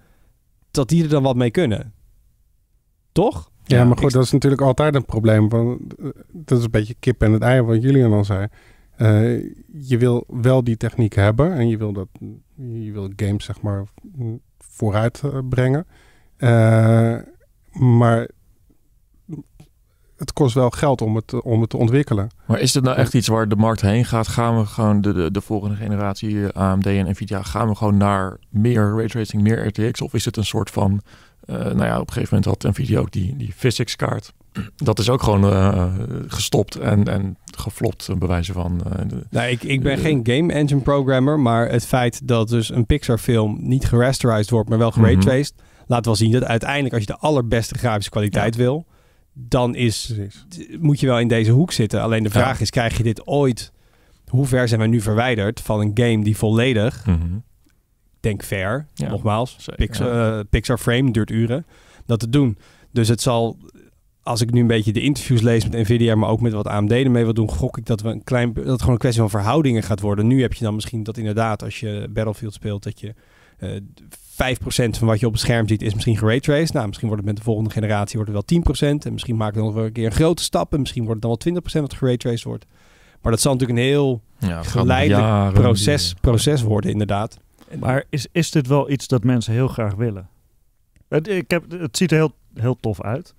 dat die er dan wat mee kunnen. Toch? Ja, maar goed, dat is natuurlijk altijd een probleem. Want eh, dat is een beetje kip en het ei, wat Julian al zei. Eh, je wil wel die techniek hebben en je wil, dat, je wil games zeg maar vooruit brengen. maar het kost wel geld om het, om het te ontwikkelen. Maar is het nou echt iets waar de markt heen gaat? Gaan we gewoon de, de, volgende generatie eh, AMD en Nvidia, gaan we gewoon naar meer raytracing, meer RTX? Of is het een soort van, eh, nou ja, op een gegeven moment had Nvidia ook die, die physics kaart. Dat is ook gewoon eh, gestopt en, en geflopt, Een bewijze van. nou, ik, ik ben geen game engine programmer, maar het feit dat dus een Pixar film niet gerasterized wordt, maar wel geraytraced, mhm. laat wel zien dat uiteindelijk als je de allerbeste grafische kwaliteit wil, dan is, moet je wel in deze hoek zitten. Alleen de vraag is, krijg je dit ooit... Hoe ver zijn we nu verwijderd van een game die volledig... Mhm. Denk ver, nogmaals. Eh, Pixar, Frame duurt uren. Dat te doen. Dus het zal als ik nu een beetje de interviews lees met Nvidia, maar ook met wat AMD ermee wil doen, gok ik dat we een klein, dat het gewoon een kwestie van verhoudingen gaat worden. Nu heb je dan misschien dat inderdaad, als je Battlefield speelt, dat je 5% eh, van wat je op het scherm ziet is misschien geraytraced. Nou, misschien wordt het met de volgende generatie wordt het wel 10%. En misschien maakt we nog een keer een grote stap. En misschien wordt het dan wel 20% wat geraytraced wordt. Maar dat zal natuurlijk een heel geleidelijk proces, proces worden, inderdaad. Maar is, is dit wel iets dat mensen heel graag willen? Het, ik heb, het ziet er heel, heel tof uit.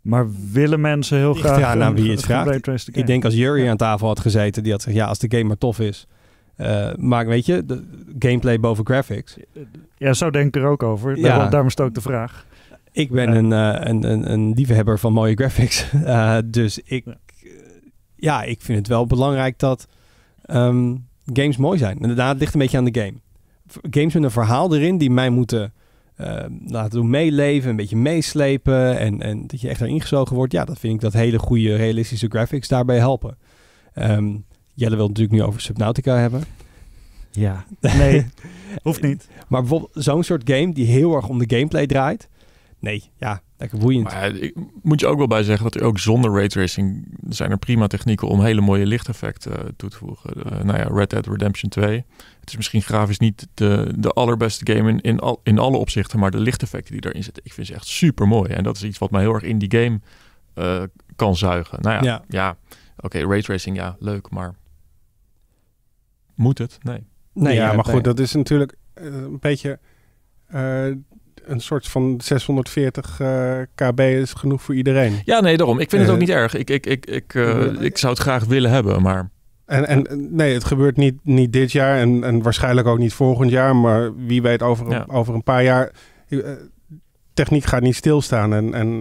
Maar willen mensen heel graag... Ja, nou, wie het vraagt. Ik denk als Jury aan tafel had gezeten, die had gezegd... ja, als de game maar tof is, uh, maar weet je, gameplay boven graphics. Ja, zo denk ik er ook over. Daarom, daarom stoot de vraag. Ik ben een, uh, een, een, een liefhebber van mooie graphics. Eh, dus ik, ja. ik vind het wel belangrijk dat ehm, games mooi zijn. Inderdaad, het ligt een beetje aan de game. Games met een verhaal erin die mij moeten ehm, laten doen meeleven, een beetje meeslepen. En, en dat je echt erin gezogen wordt. Ja, dat vind ik dat hele goede realistische graphics daarbij helpen. Um, Jelle wil natuurlijk nu over Subnautica hebben. Ja, nee, hoeft niet. Maar bijvoorbeeld zo'n soort game die heel erg om de gameplay draait. Nee, ja, lekker boeiend. Maar moet je ook wel bij zeggen dat er ook zonder raytracing zijn er prima technieken om hele mooie lichteffecten eh, toe te voegen. Eh, nou ja, Red Dead Redemption 2. Het is misschien grafisch niet de, de allerbeste game in, in, al, in alle opzichten, maar de lichteffecten die erin zitten, ik vind ze echt super mooi. En dat is iets wat mij heel erg in die game eh, kan zuigen. Nou ja, ja. oké, okay, raytracing, ja, leuk, maar moet het? Nee. nee ja, maar goed, dat is natuurlijk eh, een beetje eh, een soort van 640 eh, kb is genoeg voor iedereen. Ja, nee, daarom. Ik vind het ook niet erg. Ik, ik, ik, ik, ik zou het graag willen hebben, maar... En, en nee, het gebeurt niet, niet dit jaar en, en waarschijnlijk ook niet volgend jaar. Maar wie weet over, over een paar jaar... Techniek gaat niet stilstaan en, en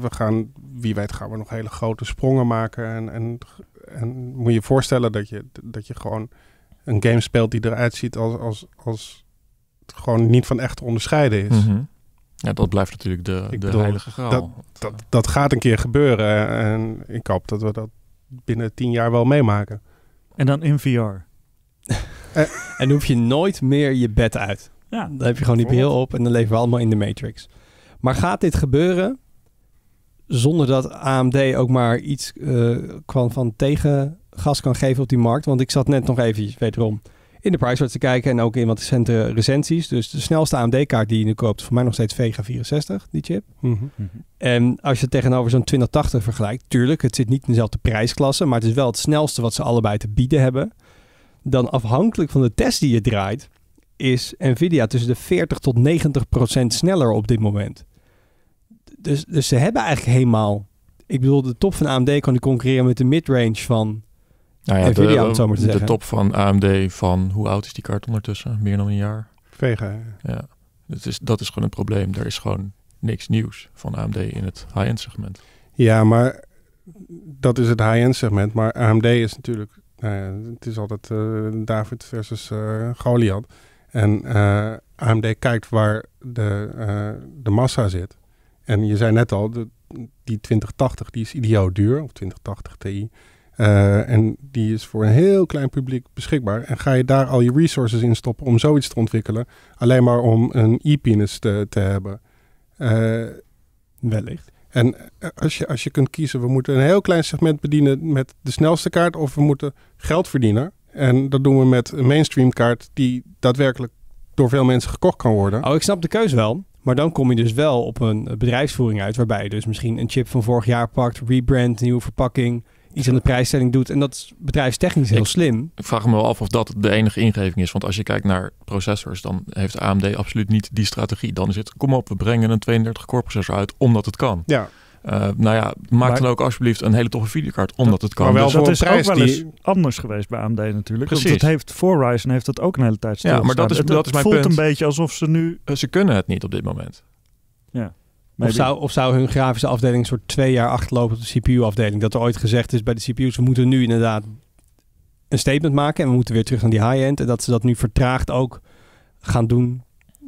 we gaan, wie weet gaan we nog hele grote sprongen maken. En, en, en moet je voorstellen dat je, dat je gewoon een game speelt die eruit ziet als, als, als gewoon niet van echt te onderscheiden is. Mhm. Ja, dat blijft natuurlijk de, de heilige graal. Dat, dat, dat, gaat een keer gebeuren en ik hoop dat we dat binnen tien jaar wel meemaken. En dan in VR. Eh, en, dan hoef je nooit meer je bed uit. Ja, dan heb je gewoon die bril op en dan leven we allemaal in de Matrix. Maar gaat dit gebeuren zonder dat AMD ook maar iets eh, kwam van tegen gas kan geven op die markt. Want ik zat net nog even, wederom, in de Pricewater te kijken en ook in wat recente recensies. Dus de snelste AMD-kaart die je nu koopt, voor mij nog steeds Vega 64, die chip. Mhm. En als je het tegenover zo'n 2080 vergelijkt, tuurlijk, het zit niet in dezelfde prijsklasse, maar het is wel het snelste wat ze allebei te bieden hebben. Dan afhankelijk van de test die je draait, is Nvidia tussen de 40 tot 90 procent sneller op dit moment. Dus, dus ze hebben eigenlijk helemaal. Ik bedoel, de top van AMD kan concurreren met de midrange van nou ja, de, de top van AMD van, hoe oud is die kaart ondertussen? Meer dan een jaar? Vega. Ja, Dat, is, dat is gewoon een probleem. Er is gewoon niks nieuws van AMD in het high-end segment. Ja, maar dat is het high-end segment. Maar AMD is natuurlijk, nou ja, het is altijd eh, David versus uh, Goliath. En eh, AMD kijkt waar de, de massa zit. En je zei net al, de, die 2080 die is idioot duur, of 2080 Ti. Eh, en die is voor een heel klein publiek beschikbaar. En ga je daar al je resources in stoppen om zoiets te ontwikkelen, alleen maar om een e-penis te, te hebben? Eh, wellicht. En eh, als je, als je kunt kiezen, we moeten een heel klein segment bedienen met de snelste kaart of we moeten geld verdienen. En dat doen we met een mainstream kaart die daadwerkelijk door veel mensen gekocht kan worden. Oh, ik snap de keuze wel. Maar dan kom je dus wel op een bedrijfsvoering uit waarbij je dus misschien een chip van vorig jaar pakt, rebrand, nieuwe verpakking, iets aan de prijsstelling doet. En dat is bedrijfstechnisch heel slim. Ik vraag me wel af of dat de enige ingeving is. Want als je kijkt naar processors, dan heeft AMD absoluut niet die strategie. Dan is het, kom op, we brengen een 32 core processor uit, omdat het kan. Ja. Eh, nou ja, maak dan ook alsjeblieft een hele toffe videokaart, omdat het kan. Maar wel dus dat is ook wel eens anders geweest bij AMD natuurlijk. Precies. Want dat heeft, voor Ryzen heeft dat ook een hele tijd stilgestaan. Ja, maar dat is, dat is mijn punt. Het voelt een beetje alsof ze nu... Eh, ze kunnen het niet op dit moment. Of zou, of zou hun grafische afdeling een soort twee jaar achterlopen op de CPU-afdeling? Dat er ooit gezegd is bij de CPU's, we moeten nu inderdaad een statement maken en we moeten weer terug naar die high-end. En dat ze dat nu vertraagd ook gaan doen.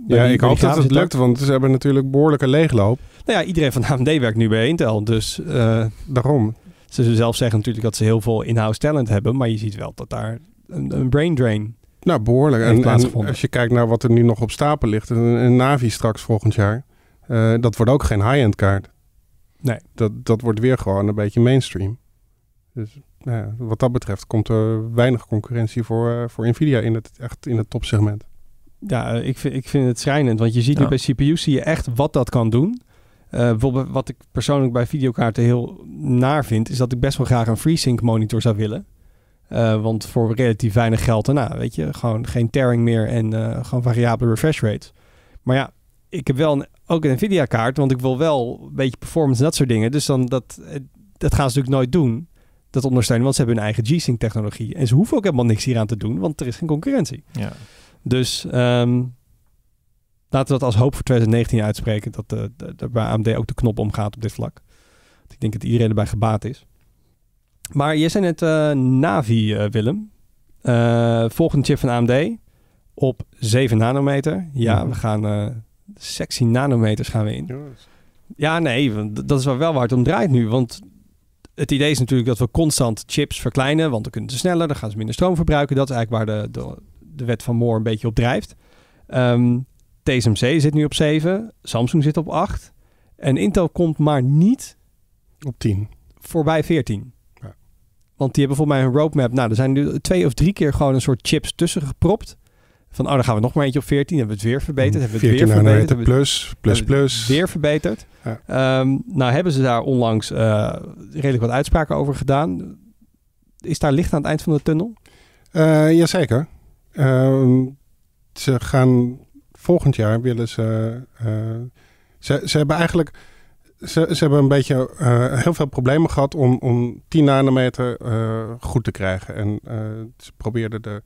Ja, ik hoop dat het lukt, want ze hebben natuurlijk behoorlijke leegloop. Nou ja, iedereen van AMD werkt nu bij Intel, dus... Uh, Daarom. Ze zelf zeggen natuurlijk dat ze heel veel in-house talent hebben, maar je ziet wel dat daar een, brain drain Nou, behoorlijk. En, als je kijkt naar wat er nu nog op stapel ligt, een Navi straks volgend jaar. Eh, dat wordt ook geen high-end kaart. Nee. Dat, dat wordt weer gewoon een beetje mainstream. Dus nou wat dat betreft komt er weinig concurrentie voor, eh, voor Nvidia in het, echt in het topsegment. Ja, eh, ik vind, ik vind het schrijnend. Want je ziet nu bij CPU zie je echt wat dat kan doen. Uh, bijvoorbeeld wat ik persoonlijk bij videokaarten heel naar vind, is dat ik best wel graag een FreeSync monitor zou willen. want voor relatief weinig geld daarna, weet je, gewoon geen tearing meer en gewoon variabele refresh rates. Maar ja, ik heb wel ook een Nvidia kaart, want ik wil wel een beetje performance en dat soort dingen. Dus dan dat, eh, dat gaan ze natuurlijk nooit doen. Dat ondersteunen, want ze hebben hun eigen G-Sync technologie. En ze hoeven ook helemaal niks hieraan te doen, want er is geen concurrentie. Ja. Dus ehm, laten we dat als hoop voor 2019 uitspreken. Dat de, eh, de, bij AMD ook de knop omgaat op dit vlak. ik denk dat iedereen erbij gebaat is. Maar je zei net uh, Navi, Willem. Uh, volgende chip van AMD op 7 nanometer. Ja, mhm. we gaan sexy nanometers gaan we in. Ja, nee, dat is wel, wel waar het om draait nu. Want het idee is natuurlijk dat we constant chips verkleinen. Want dan kunnen ze sneller, dan gaan ze minder stroom verbruiken. Dat is eigenlijk waar de, de, de wet van Moore een beetje op drijft. Ehm, TSMC zit nu op 7. Samsung zit op 8. En Intel komt maar niet... Op 10. Voorbij 14. Ja. Want die hebben volgens mij een roadmap. Nou, er zijn nu twee of drie keer gewoon een soort chips tussen gepropt. Van, oh, dan gaan we nog maar eentje op 14. Hebben we het weer verbeterd? Mm, hebben we het weer verbeterd? plus, plus, plus. weer verbeterd. Ehm, nou hebben ze daar onlangs eh, redelijk wat uitspraken over gedaan. Is daar licht aan het eind van de tunnel? Uh, jazeker. Ehm, ze gaan volgend jaar willen ze. Eh, ze, ze hebben eigenlijk. Ze, ze, hebben een beetje heel veel problemen gehad om, om 10 nanometer goed te krijgen. En ze probeerden de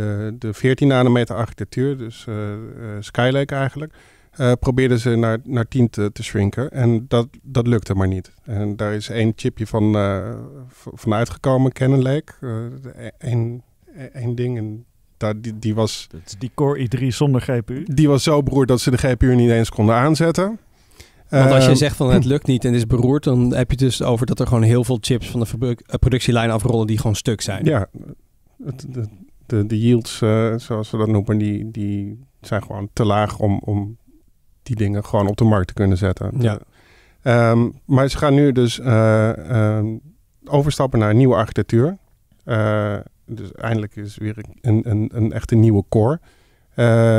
de, de 14 nanometer architectuur, dus eh, eh, Skylake eigenlijk, eh, probeerden ze naar, naar 10 te, te shrinken. En dat, dat lukte maar niet. En daar is één chipje van, van uitgekomen, Canon Lake. Eén e, e, één ding, en daar, die, die was... Dat is die Core i3 zonder GPU? Die was zo beroerd dat ze de GPU niet eens konden aanzetten. Want als je ehm, zegt van het lukt niet en is beroerd, dan heb je het dus over dat er gewoon heel veel chips van de productielijn afrollen die gewoon stuk zijn. Ja, het, de, yields, eh, zoals we dat noemen, die, die zijn gewoon te laag om, om die dingen gewoon op de markt te kunnen zetten. Ja. Ehm, maar ze gaan nu dus eh, ehm, overstappen naar een nieuwe architectuur. Eh, dus eindelijk is weer een, een, een echte nieuwe core.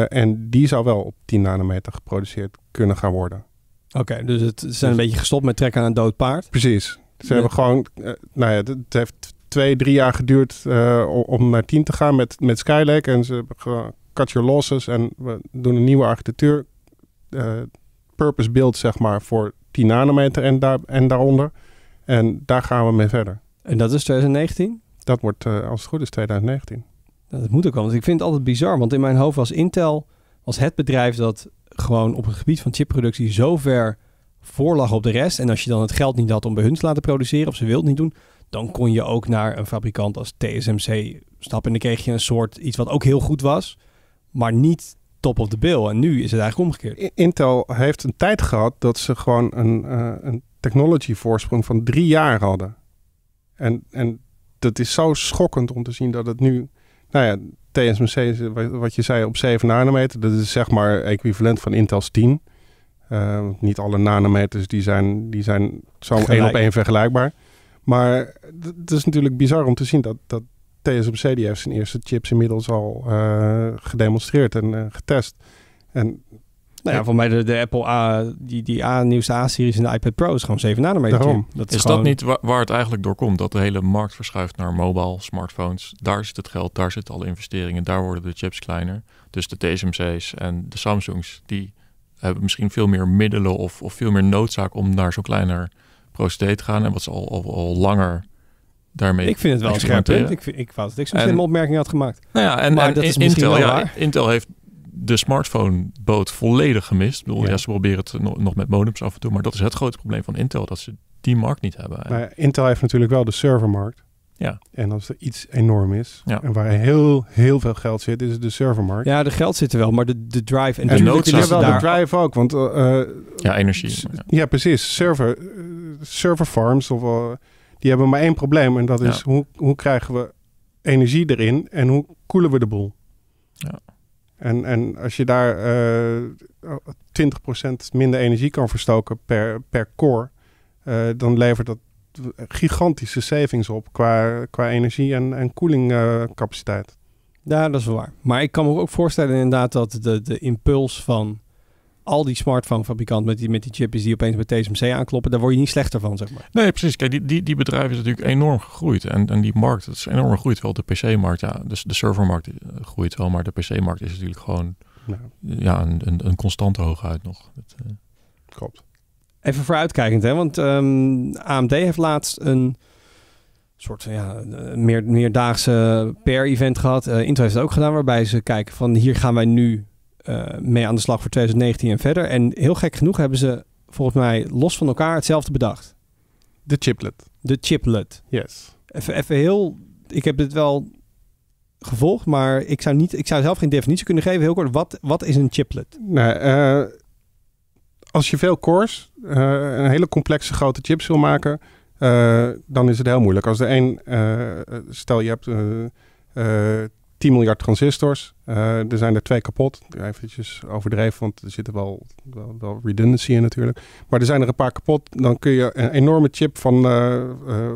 en die zou wel op 10 nanometer geproduceerd kunnen gaan worden. Oké, dus het, zijn dus een beetje gestopt met trekken aan een dood paard? Precies. Ze hebben gewoon, nou ja, het heeft twee, drie jaar geduurd eh, om naar tien te gaan met, met Skylake. En ze hebben cut your losses en we doen een nieuwe architectuur. Eh, purpose build, zeg maar, voor 10 nanometer en, daar, en daaronder. En daar gaan we mee verder. En dat is 2019? Dat wordt, eh, als het goed is, 2019. Dat moet ook wel, want ik vind het altijd bizar. Want in mijn hoofd was Intel was het bedrijf dat gewoon op het gebied van chipproductie zo ver voorlag op de rest. En als je dan het geld niet had om bij hun te laten produceren, of ze wil het niet doen, dan kon je ook naar een fabrikant als TSMC stappen. En dan kreeg je een soort iets wat ook heel goed was, maar niet top of the bill. En nu is het eigenlijk omgekeerd. Intel heeft een tijd gehad dat ze gewoon een, uh, een technology voorsprong van drie jaar hadden. En, en dat is zo schokkend om te zien dat het nu... Nou ja, TSMC, eh, wat je zei, op 7 nanometer. Dat is zeg maar equivalent van Intel's 10. Eh, niet alle nanometers die zijn, die zijn zo één op één vergelijkbaar. Maar het is natuurlijk bizar om te zien dat, dat TSMC die heeft zijn eerste chips inmiddels al eh, gedemonstreerd en eh, getest. En nou ja, voor mij de, de Apple A, die, die A, nieuwste A-series in de iPad Pro is gewoon 7 nanometer. Daarom. Dat is, is dat niet waar, het eigenlijk door komt? Dat de hele markt verschuift naar mobile, smartphones. Daar zit het geld, daar zitten alle investeringen, daar worden de chips kleiner. Dus de TSMC's en de Samsung's, die hebben misschien veel meer middelen of, of veel meer noodzaak om naar zo'n kleiner te gaan en wat ze al, al, langer daarmee. Ik vind het wel een scherp punt. Ik, vind, ik was dat ik zo'n slimme opmerking had gemaakt. Nou ja, en, maar dat is Intel, ja, Intel heeft de smartphone-boot volledig gemist. Ik bedoel, ja. ze proberen het nog, met modems af en toe, maar dat is het grote probleem van Intel, dat ze die markt niet hebben. Maar Intel heeft natuurlijk wel de servermarkt. Ja. En als er iets enorm is en waar heel, heel veel geld zit, is het de servermarkt. Ja, de geld zit er wel, maar de, de drive en, de de noodzaak. Ja, wel de drive ook, want... Eh, eh, ja, energie. Ja. precies. Server, uh, farms, of, die hebben maar één probleem en dat is hoe, hoe krijgen we energie erin en hoe koelen we de boel. Ja. En, en als je daar 20% minder energie kan verstoken per, per core, dan levert dat gigantische savings op qua, qua energie en, en koelingcapaciteit. Eh, ja, dat is wel waar. Maar ik kan me ook voorstellen inderdaad dat de, de impuls van al die smartphone-fabrikanten met die, met die chips die opeens bij TSMC aankloppen, daar word je niet slechter van, zeg maar. Nee, precies. Kijk, die, die, die bedrijven is natuurlijk enorm gegroeid. En, en die markt, dat is enorm gegroeid. Wel de PC-markt, ja, dus de servermarkt eh, groeit wel, maar de PC-markt is natuurlijk gewoon ja, een, een, een constante hoogheid nog. Dat, eh, Klopt. Even vooruitkijkend, hè? want ehm, AMD heeft laatst een soort ja, meer, meerdaagse per-event gehad. Uh, eh, Intel heeft het ook gedaan, waarbij ze kijken van hier gaan wij nu eh, mee aan de slag voor 2019 en verder. En heel gek genoeg hebben ze volgens mij los van elkaar hetzelfde bedacht. De chiplet. De chiplet. Yes. Even, even heel, ik heb dit wel gevolgd, maar ik zou, niet, ik zou zelf geen definitie kunnen geven. Heel kort, wat, wat is een chiplet? Nou, uh als je veel cores, uh, een hele complexe grote chips wil maken, eh, dan is het heel moeilijk. Als de een, eh, stel je hebt 10 miljard transistors, er zijn er twee kapot. Even overdreven, want er zitten wel, wel, redundancy in natuurlijk. Maar er zijn er een paar kapot, dan kun je een enorme chip van,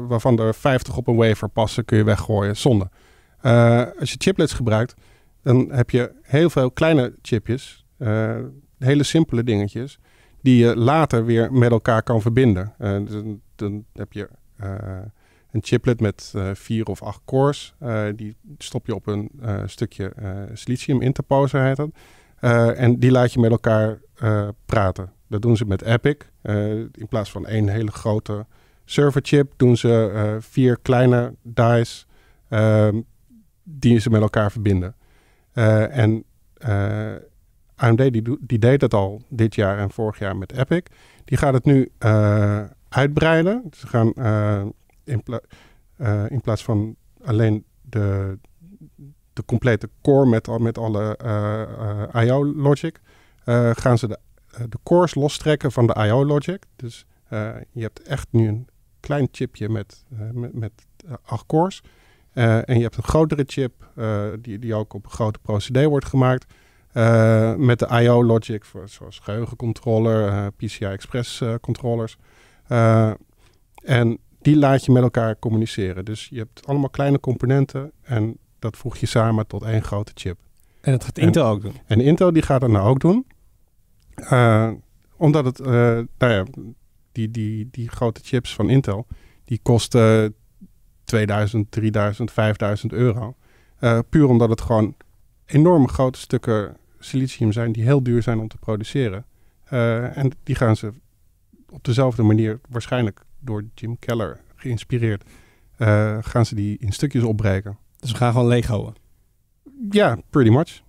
waarvan er 50 op een wafer passen, kun je weggooien, zonde. als je chiplets gebruikt, dan heb je heel veel kleine chipjes, hele simpele dingetjes die je later weer met elkaar kan verbinden. Uh, dan, heb je eh, een chiplet met eh, vier of acht cores. die stop je op een stukje silicium interposer, heet dat. en die laat je met elkaar praten. Dat doen ze met Epic. in plaats van één hele grote serverchip doen ze vier kleine dies ehm, die ze met elkaar verbinden. en AMD die, die deed het al dit jaar en vorig jaar met Epic. Die gaat het nu eh, uitbreiden. Dus ze gaan eh, in, eh, in, plaats van alleen de, de complete core met, met alle IO logic, gaan ze de, de cores lostrekken van de IO logic. Dus je hebt echt nu een klein chipje met, met, acht cores. en je hebt een grotere chip die, die ook op een grote procedé wordt gemaakt. Eh, met de I.O. logic, voor, zoals geheugencontroller, eh, PCI Express eh, controllers. en die laat je met elkaar communiceren. Dus je hebt allemaal kleine componenten en dat voeg je samen tot één grote chip. En dat gaat Intel ook doen? En Intel die gaat dat nou ook doen. omdat het, nou ja, die, die, die grote chips van Intel, die kosten 2000, 3000, 5000 euro. puur omdat het gewoon enorme grote stukken silicium zijn die heel duur zijn om te produceren. Eh, en die gaan ze op dezelfde manier, waarschijnlijk door Jim Keller geïnspireerd, eh, gaan ze die in stukjes opbreken. Dus we gaan gewoon leeg Ja, pretty much.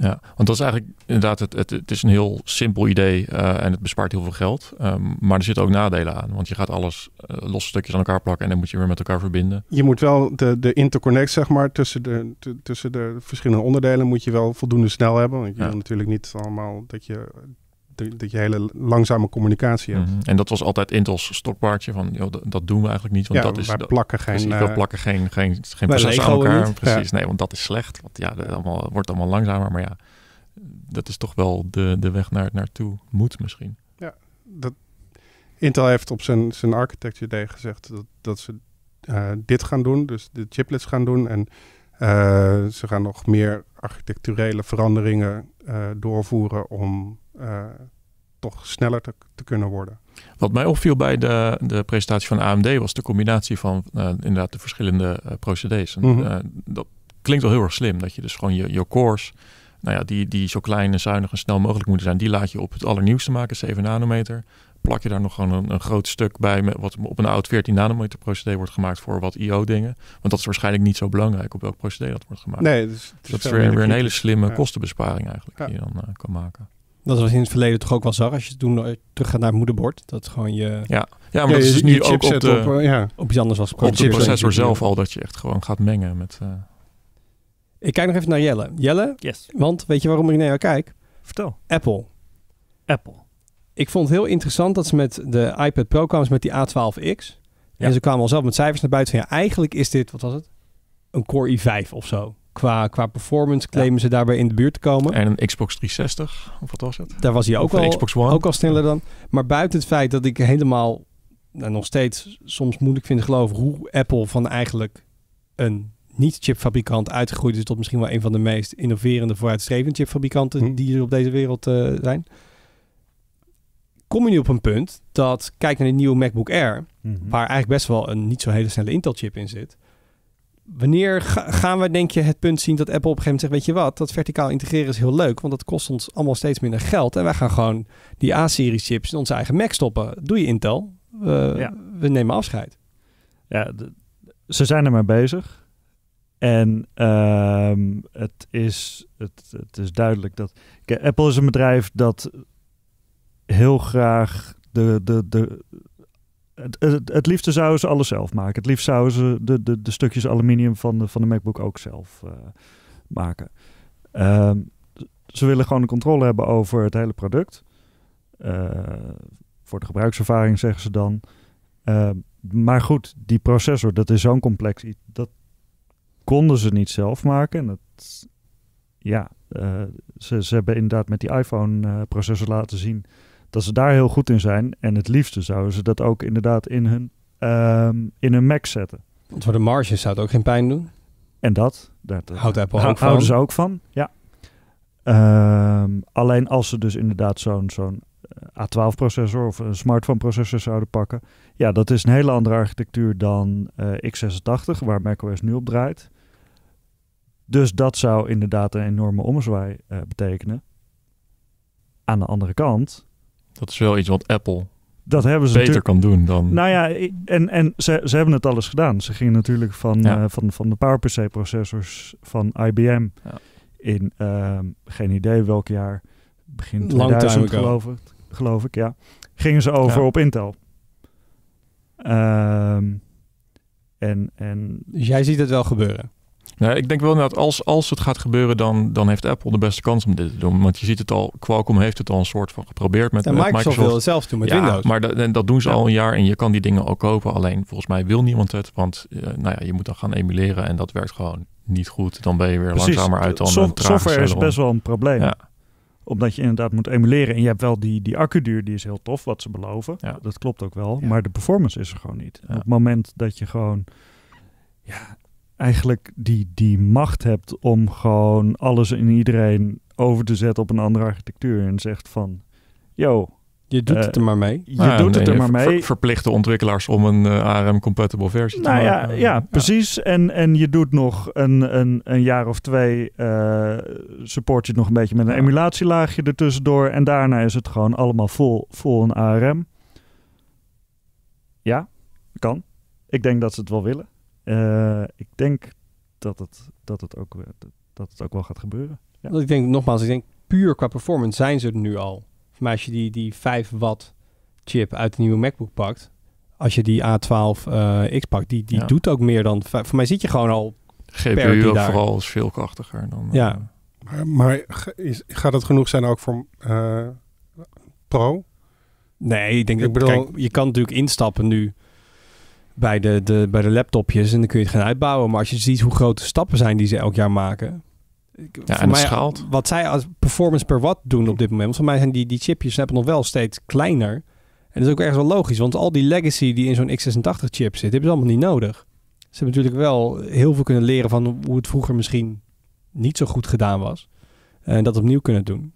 Ja, want dat is eigenlijk inderdaad, het, het, het is een heel simpel idee eh, en het bespaart heel veel geld. Ehm, maar er zitten ook nadelen aan, want je gaat alles uh, losse stukjes aan elkaar plakken en dan moet je weer met elkaar verbinden. Je moet wel de, de interconnect, zeg maar, tussen de, tussen de verschillende onderdelen moet je wel voldoende snel hebben. Want je ja. wil natuurlijk niet allemaal dat je dat je hele langzame communicatie hebt. Mhm. En dat was altijd Intel's stokpaardje van, joh, dat doen we eigenlijk niet, want dat is... dat, plakken geen... Precies, eh, plakken geen, geen, geen proces aan elkaar. Precies, nee, want dat is slecht. Want ja, het allemaal, wordt allemaal langzamer, maar ja, dat is toch wel de, de weg naar, naartoe moet misschien. Ja, dat, Intel heeft op zijn, zijn architecture day gezegd dat, dat ze eh, dit gaan doen, dus de chiplets gaan doen en... Eh, ze gaan nog meer architecturele veranderingen doorvoeren om eh, toch sneller te, te, kunnen worden. Wat mij opviel bij de, de presentatie van AMD was de combinatie van eh, inderdaad de verschillende uh, eh, procedees. Mhm. dat klinkt wel heel erg slim, dat je dus gewoon je, je cores, nou ja, die, die zo klein en zuinig en snel mogelijk moeten zijn, die laat je op het allernieuwste maken, 7 nanometer. Plak je daar nog gewoon een, een groot stuk bij, met wat op een oud 14 nanometer procedé wordt gemaakt voor wat IO-dingen. Want dat is waarschijnlijk niet zo belangrijk op welk procedé dat wordt gemaakt. Nee, dus, dat is weer, weer, een hele slimme kostenbesparing eigenlijk die je dan kan maken. Dat was in het verleden toch ook wel zag. Als je toen terug gaat naar het moederbord. Dat gewoon je... Ja, ja maar ja, dat is dus nu ook op, op, eh, ja. op iets anders was. Op de processor zelf al. Dat je echt gewoon gaat mengen met... Eh. Ik kijk nog even naar Jelle. Jelle? Yes. Want weet je waarom ik naar jou kijk? Vertel. Apple. Apple. Ik vond het heel interessant dat ze met de iPad Pro kwamen met die A12X. En ze kwamen al zelf met cijfers naar buiten van ja, eigenlijk is dit, wat was het? Een Core i5 of zo. Qua, qua performance claimen ze daarbij in de buurt te komen. En een Xbox 360, of wat was het? Daar was hij ook, al, Xbox One. ook al sneller dan. Maar buiten het feit dat ik helemaal nou, nog steeds soms moeilijk vind geloven hoe Apple van eigenlijk een niet-chipfabrikant uitgegroeid is tot misschien wel een van de meest innoverende, vooruitstrevende chipfabrikanten hm. die er op deze wereld eh, zijn. Kom je nu op een punt dat, kijk naar de nieuwe MacBook Air, mhm. waar eigenlijk best wel een niet zo hele snelle Intel-chip in zit. Wanneer gaan we, denk je, het punt zien dat Apple op een gegeven moment zegt: Weet je wat, dat verticaal integreren is heel leuk, want dat kost ons allemaal steeds minder geld. En wij gaan gewoon die A-serie chips in onze eigen Mac stoppen. Doe je Intel, we, eh, we nemen afscheid. Ja, ze zijn er maar bezig. En ehm, het, is, het, het, is duidelijk dat. Apple is een bedrijf dat heel graag de, de, de, het, het, liefste zouden ze alles zelf maken. Het liefst zouden ze de, de, de stukjes aluminium van de, van de MacBook ook zelf eh, maken. Ehm, ze willen gewoon de controle hebben over het hele product. Eh, voor de gebruikservaring zeggen ze dan. Ehm, maar goed, die processor, dat is zo'n complex iets. Dat konden ze niet zelf maken. En dat, ja, eh, ze, ze hebben inderdaad met die iPhone-processor laten zien dat ze daar heel goed in zijn. En het liefste zouden ze dat ook inderdaad in hun, ehm, in hun Mac zetten. Want voor de marges zou het ook geen pijn doen. En dat, dat, Houden ze ook van, ja. Ehm, alleen als ze dus inderdaad zo'n zo'n eh, A12-processor of een smartphone-processor zouden pakken. Ja, dat is een hele andere architectuur dan eh, x86, waar macOS nu op draait. Dus dat zou inderdaad een enorme ommezwaai eh, betekenen. Aan de andere kant, dat is wel iets wat Apple dat hebben ze beter kan doen dan. Nou ja, en, en ze, ze hebben het alles gedaan. Ze gingen natuurlijk van, eh, van, van de PowerPC-processors van IBM in ehm, geen idee welk jaar, begin 2000 geloof ik, geloof ik, ja. Gingen ze over op Intel. Ehm, en, en... Dus jij ziet het wel gebeuren? Nou, ik denk wel dat als, als het gaat gebeuren, dan, dan heeft Apple de beste kans om dit te doen. Want je ziet het al, Qualcomm heeft het al een soort van geprobeerd met, eh, Microsoft. Microsoft wil het zelf doen met ja, Windows. maar dat, doen ze al een jaar en je kan die dingen al kopen. Alleen volgens mij wil niemand het, want eh, nou ja, je moet dan gaan emuleren en dat werkt gewoon niet goed. Dan ben je weer langzamer uit dan so een Software is best wel een probleem. omdat je inderdaad moet emuleren. En je hebt wel die, die accuduur, die is heel tof, wat ze beloven. Dat klopt ook wel. Maar de performance is er gewoon niet. Op het moment dat je gewoon ja, eigenlijk die, die macht hebt om gewoon alles in iedereen over te zetten op een andere architectuur. En zegt van, yo, je doet het eh, er maar mee. Je nou doet het er maar mee. verplichte ontwikkelaars om een eh, ARM-compatible versie nou, te ja, maken. Ja, ja, precies. En, en je doet nog een, een, een jaar of twee, uh, support je nog een beetje met een ja. emulatielaagje ertussendoor. En daarna is het gewoon allemaal vol, vol een ARM. Ja, kan. Ik denk dat ze het wel willen. Uh, ik denk dat het, dat, het ook, eh, dat het ook wel gaat gebeuren. Ja. Want ik denk nogmaals, ik denk puur qua performance zijn ze er nu al. Voor mij als je die, die 5 watt chip uit de nieuwe MacBook pakt, als je die A12 eh, X pakt, die, die doet ook meer dan... Voor mij zit je gewoon al... GPU vooral is veel krachtiger dan... Ja. maar, maar gaat het genoeg zijn ook voor Pro? Nee, ik denk bedoel... je kan natuurlijk instappen nu bij de, de, bij de laptopjes en dan kun je het gaan uitbouwen. Maar als je ziet hoe grote stappen zijn die ze elk jaar maken. Ja, en schaalt. Wat zij als performance per watt doen op dit moment. Want voor mij zijn die, die chipjes hebben nog wel steeds kleiner. En dat is ook ergens wel logisch. Want al die legacy die in zo'n x86 chip zit, hebben ze allemaal niet nodig. Ze hebben natuurlijk wel heel veel kunnen leren van hoe het vroeger misschien niet zo goed gedaan was. En dat opnieuw kunnen doen.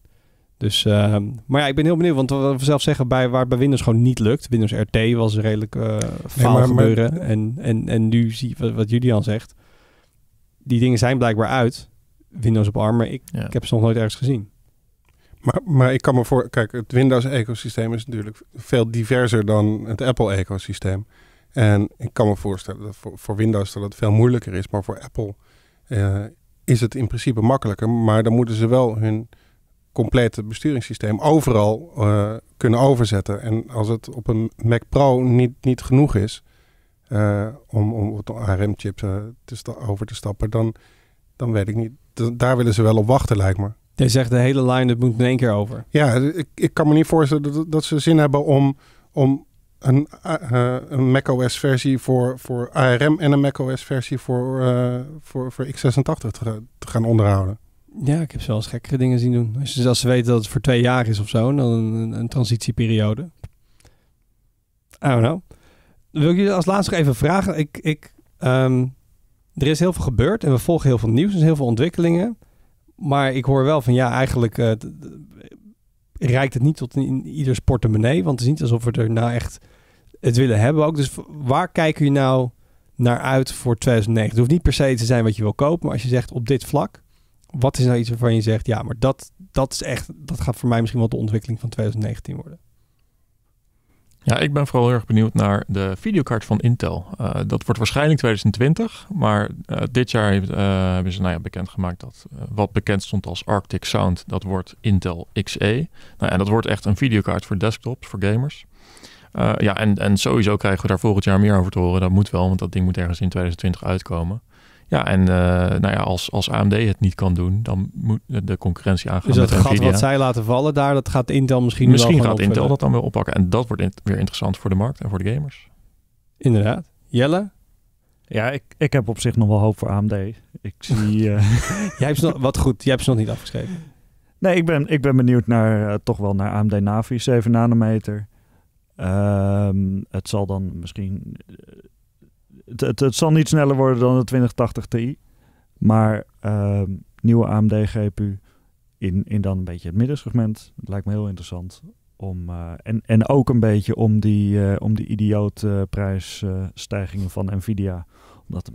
Dus, ehm, maar ja, ik ben heel benieuwd, want we zelf zeggen, bij, waar bij Windows gewoon niet lukt. Windows RT was redelijk uh, gebeuren. En, en, en nu zie wat, wat Julian zegt. Die dingen zijn blijkbaar uit. Windows op ARM, maar ik, ik heb ze nog nooit ergens gezien. Maar, maar ik kan me voor... Kijk, het Windows-ecosysteem is natuurlijk veel diverser dan het Apple-ecosysteem. En ik kan me voorstellen dat voor, Windows dat het veel moeilijker is. Maar voor Apple eh, is het in principe makkelijker. Maar dan moeten ze wel hun complete besturingssysteem overal eh, kunnen overzetten. En als het op een Mac Pro niet, niet genoeg is eh, om, om op de arm chips eh, te over te stappen, dan, dan weet ik niet. daar willen ze wel op wachten, lijkt me. Jij zegt de hele line-up moet in één keer over. Ja, ik, ik kan me niet voorstellen dat, ze zin hebben om, om een, een macOS-versie voor, voor ARM en een macOS-versie voor, voor, voor x86 te gaan onderhouden. Ja, ik heb zelfs wel gekkere dingen zien doen. Als, ze als ze weten dat het voor twee jaar is of zo, dan een, een transitieperiode. I don't know. wil ik jullie als laatste nog even vragen. Ik, ik, ehm, er is heel veel gebeurd en we volgen heel veel nieuws en dus heel veel ontwikkelingen. Maar ik hoor wel van ja, eigenlijk uh, reikt het niet tot in ieders portemonnee. Want het is niet alsof we er nou echt het willen hebben ook. Dus waar kijken jullie nou naar uit voor 2009? Het hoeft niet per se te zijn wat je wil kopen. Maar als je zegt op dit vlak, wat is nou iets waarvan je zegt, ja, maar dat, dat is echt, dat gaat voor mij misschien wel de ontwikkeling van 2019 worden? Ja, ik ben vooral heel erg benieuwd naar de videokaart van Intel. Eh, dat wordt waarschijnlijk 2020, maar eh, dit jaar heeft, eh, hebben ze nou ja, bekendgemaakt dat wat bekend stond als Arctic Sound, dat wordt Intel XE. Nou ja, dat wordt echt een videokaart voor desktops, voor gamers. ja, en, en sowieso krijgen we daar volgend jaar meer over te horen. Dat moet wel, want dat ding moet ergens in 2020 uitkomen. Ja, en eh, nou ja, als, als AMD het niet kan doen, dan moet de concurrentie aangaan. Dus dat met gat wat zij laten vallen daar, dat gaat Intel misschien Misschien gaat Intel dat dan weer oppakken. En dat wordt weer interessant voor de markt en voor de gamers. Inderdaad. Jelle? Ja, ik, ik heb op zich nog wel hoop voor AMD. Ik zie... Uh... jij hebt nog, wat goed, jij hebt ze nog niet afgeschreven. Nee, ik ben, ik ben benieuwd naar, eh, toch wel naar AMD Navi 7 nanometer. Ehm, het zal dan misschien het, het, zal niet sneller worden dan de 2080 Ti. Maar ehm, nieuwe AMD GPU in, in dan een beetje het middensegment. Het lijkt me heel interessant. Om, eh, en, en ook een beetje om die, uh, om die idioot prijsstijgingen van Nvidia. Omdat,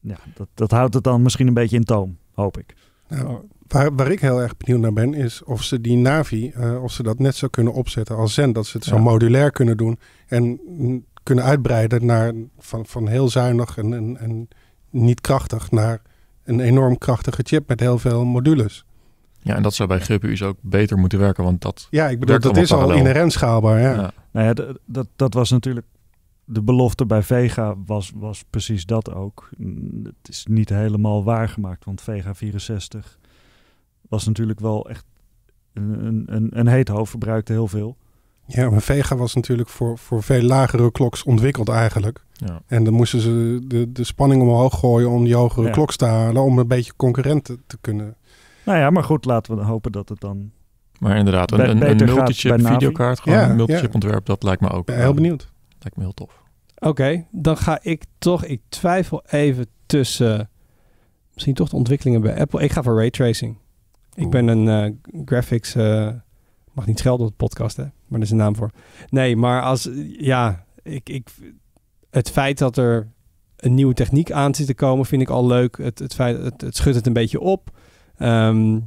ja, dat, dat houdt het dan misschien een beetje in toom, hoop ik. Nou, waar, waar ik heel erg benieuwd naar ben, is of ze die Navi, eh, of ze dat net zo kunnen opzetten als Zen. Dat ze het zo modulair kunnen doen. En kunnen uitbreiden naar van, van heel zuinig en, en, en niet krachtig naar een enorm krachtige chip met heel veel modules. Ja, en dat zou bij GPU's ook beter moeten werken, want dat. Ja, ik bedoel, dat is al inherent schaalbaar. Ja. ja. Nou ja, dat, dat was natuurlijk. De belofte bij Vega was, was precies dat ook. Het is niet helemaal waargemaakt, want Vega 64 was natuurlijk wel echt een, een, een heet hoofd, verbruikte heel veel. Ja, mijn Vega was natuurlijk voor, voor veel lagere kloks ontwikkeld eigenlijk. Ja. En dan moesten ze de, de spanning omhoog gooien om die hogere ja. kloks te halen, om een beetje concurrenten te kunnen. Nou ja, maar goed, laten we hopen dat het dan. Maar inderdaad, een, een, een multichip videokaart, gewoon een multichip ontwerp, dat lijkt me ook. Ben heel ehm, benieuwd. Lijkt me heel tof. Oké, dan ga ik toch, ik twijfel even tussen misschien toch de ontwikkelingen bij Apple. Ik ga voor raytracing. Ik ben een eh, graphics eh, mag niet schelden op de podcast, hè? Maar er is een naam voor. Nee, maar als... Ja, ik, ik, het feit dat er een nieuwe techniek aan zit te komen, vind ik al leuk. Het, het, feit, het, het schudt het een beetje op. Ehm,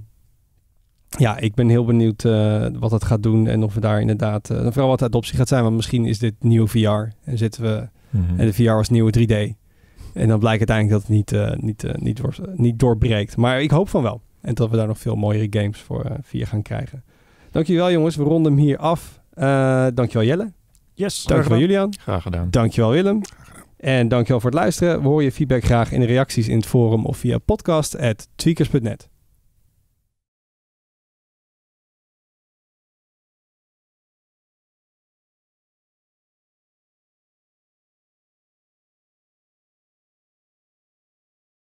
ja, ik ben heel benieuwd eh, wat dat gaat doen en of we daar inderdaad, eh, vooral wat adoptie gaat zijn, want misschien is dit nieuwe VR en zitten we mhm. en de VR was nieuwe 3D. En dan blijkt uiteindelijk dat het niet, eh, niet, niet, niet doorbreekt. Maar ik hoop van wel. En dat we daar nog veel mooiere games voor via gaan krijgen. Dankjewel jongens, we ronden hem hier af. Eh, dankjewel Jelle. Yes, dankjewel Julian. Graag gedaan. Dankjewel Willem. En dankjewel voor het luisteren. We horen je feedback graag in de reacties in het forum of via podcast.tweakers.net.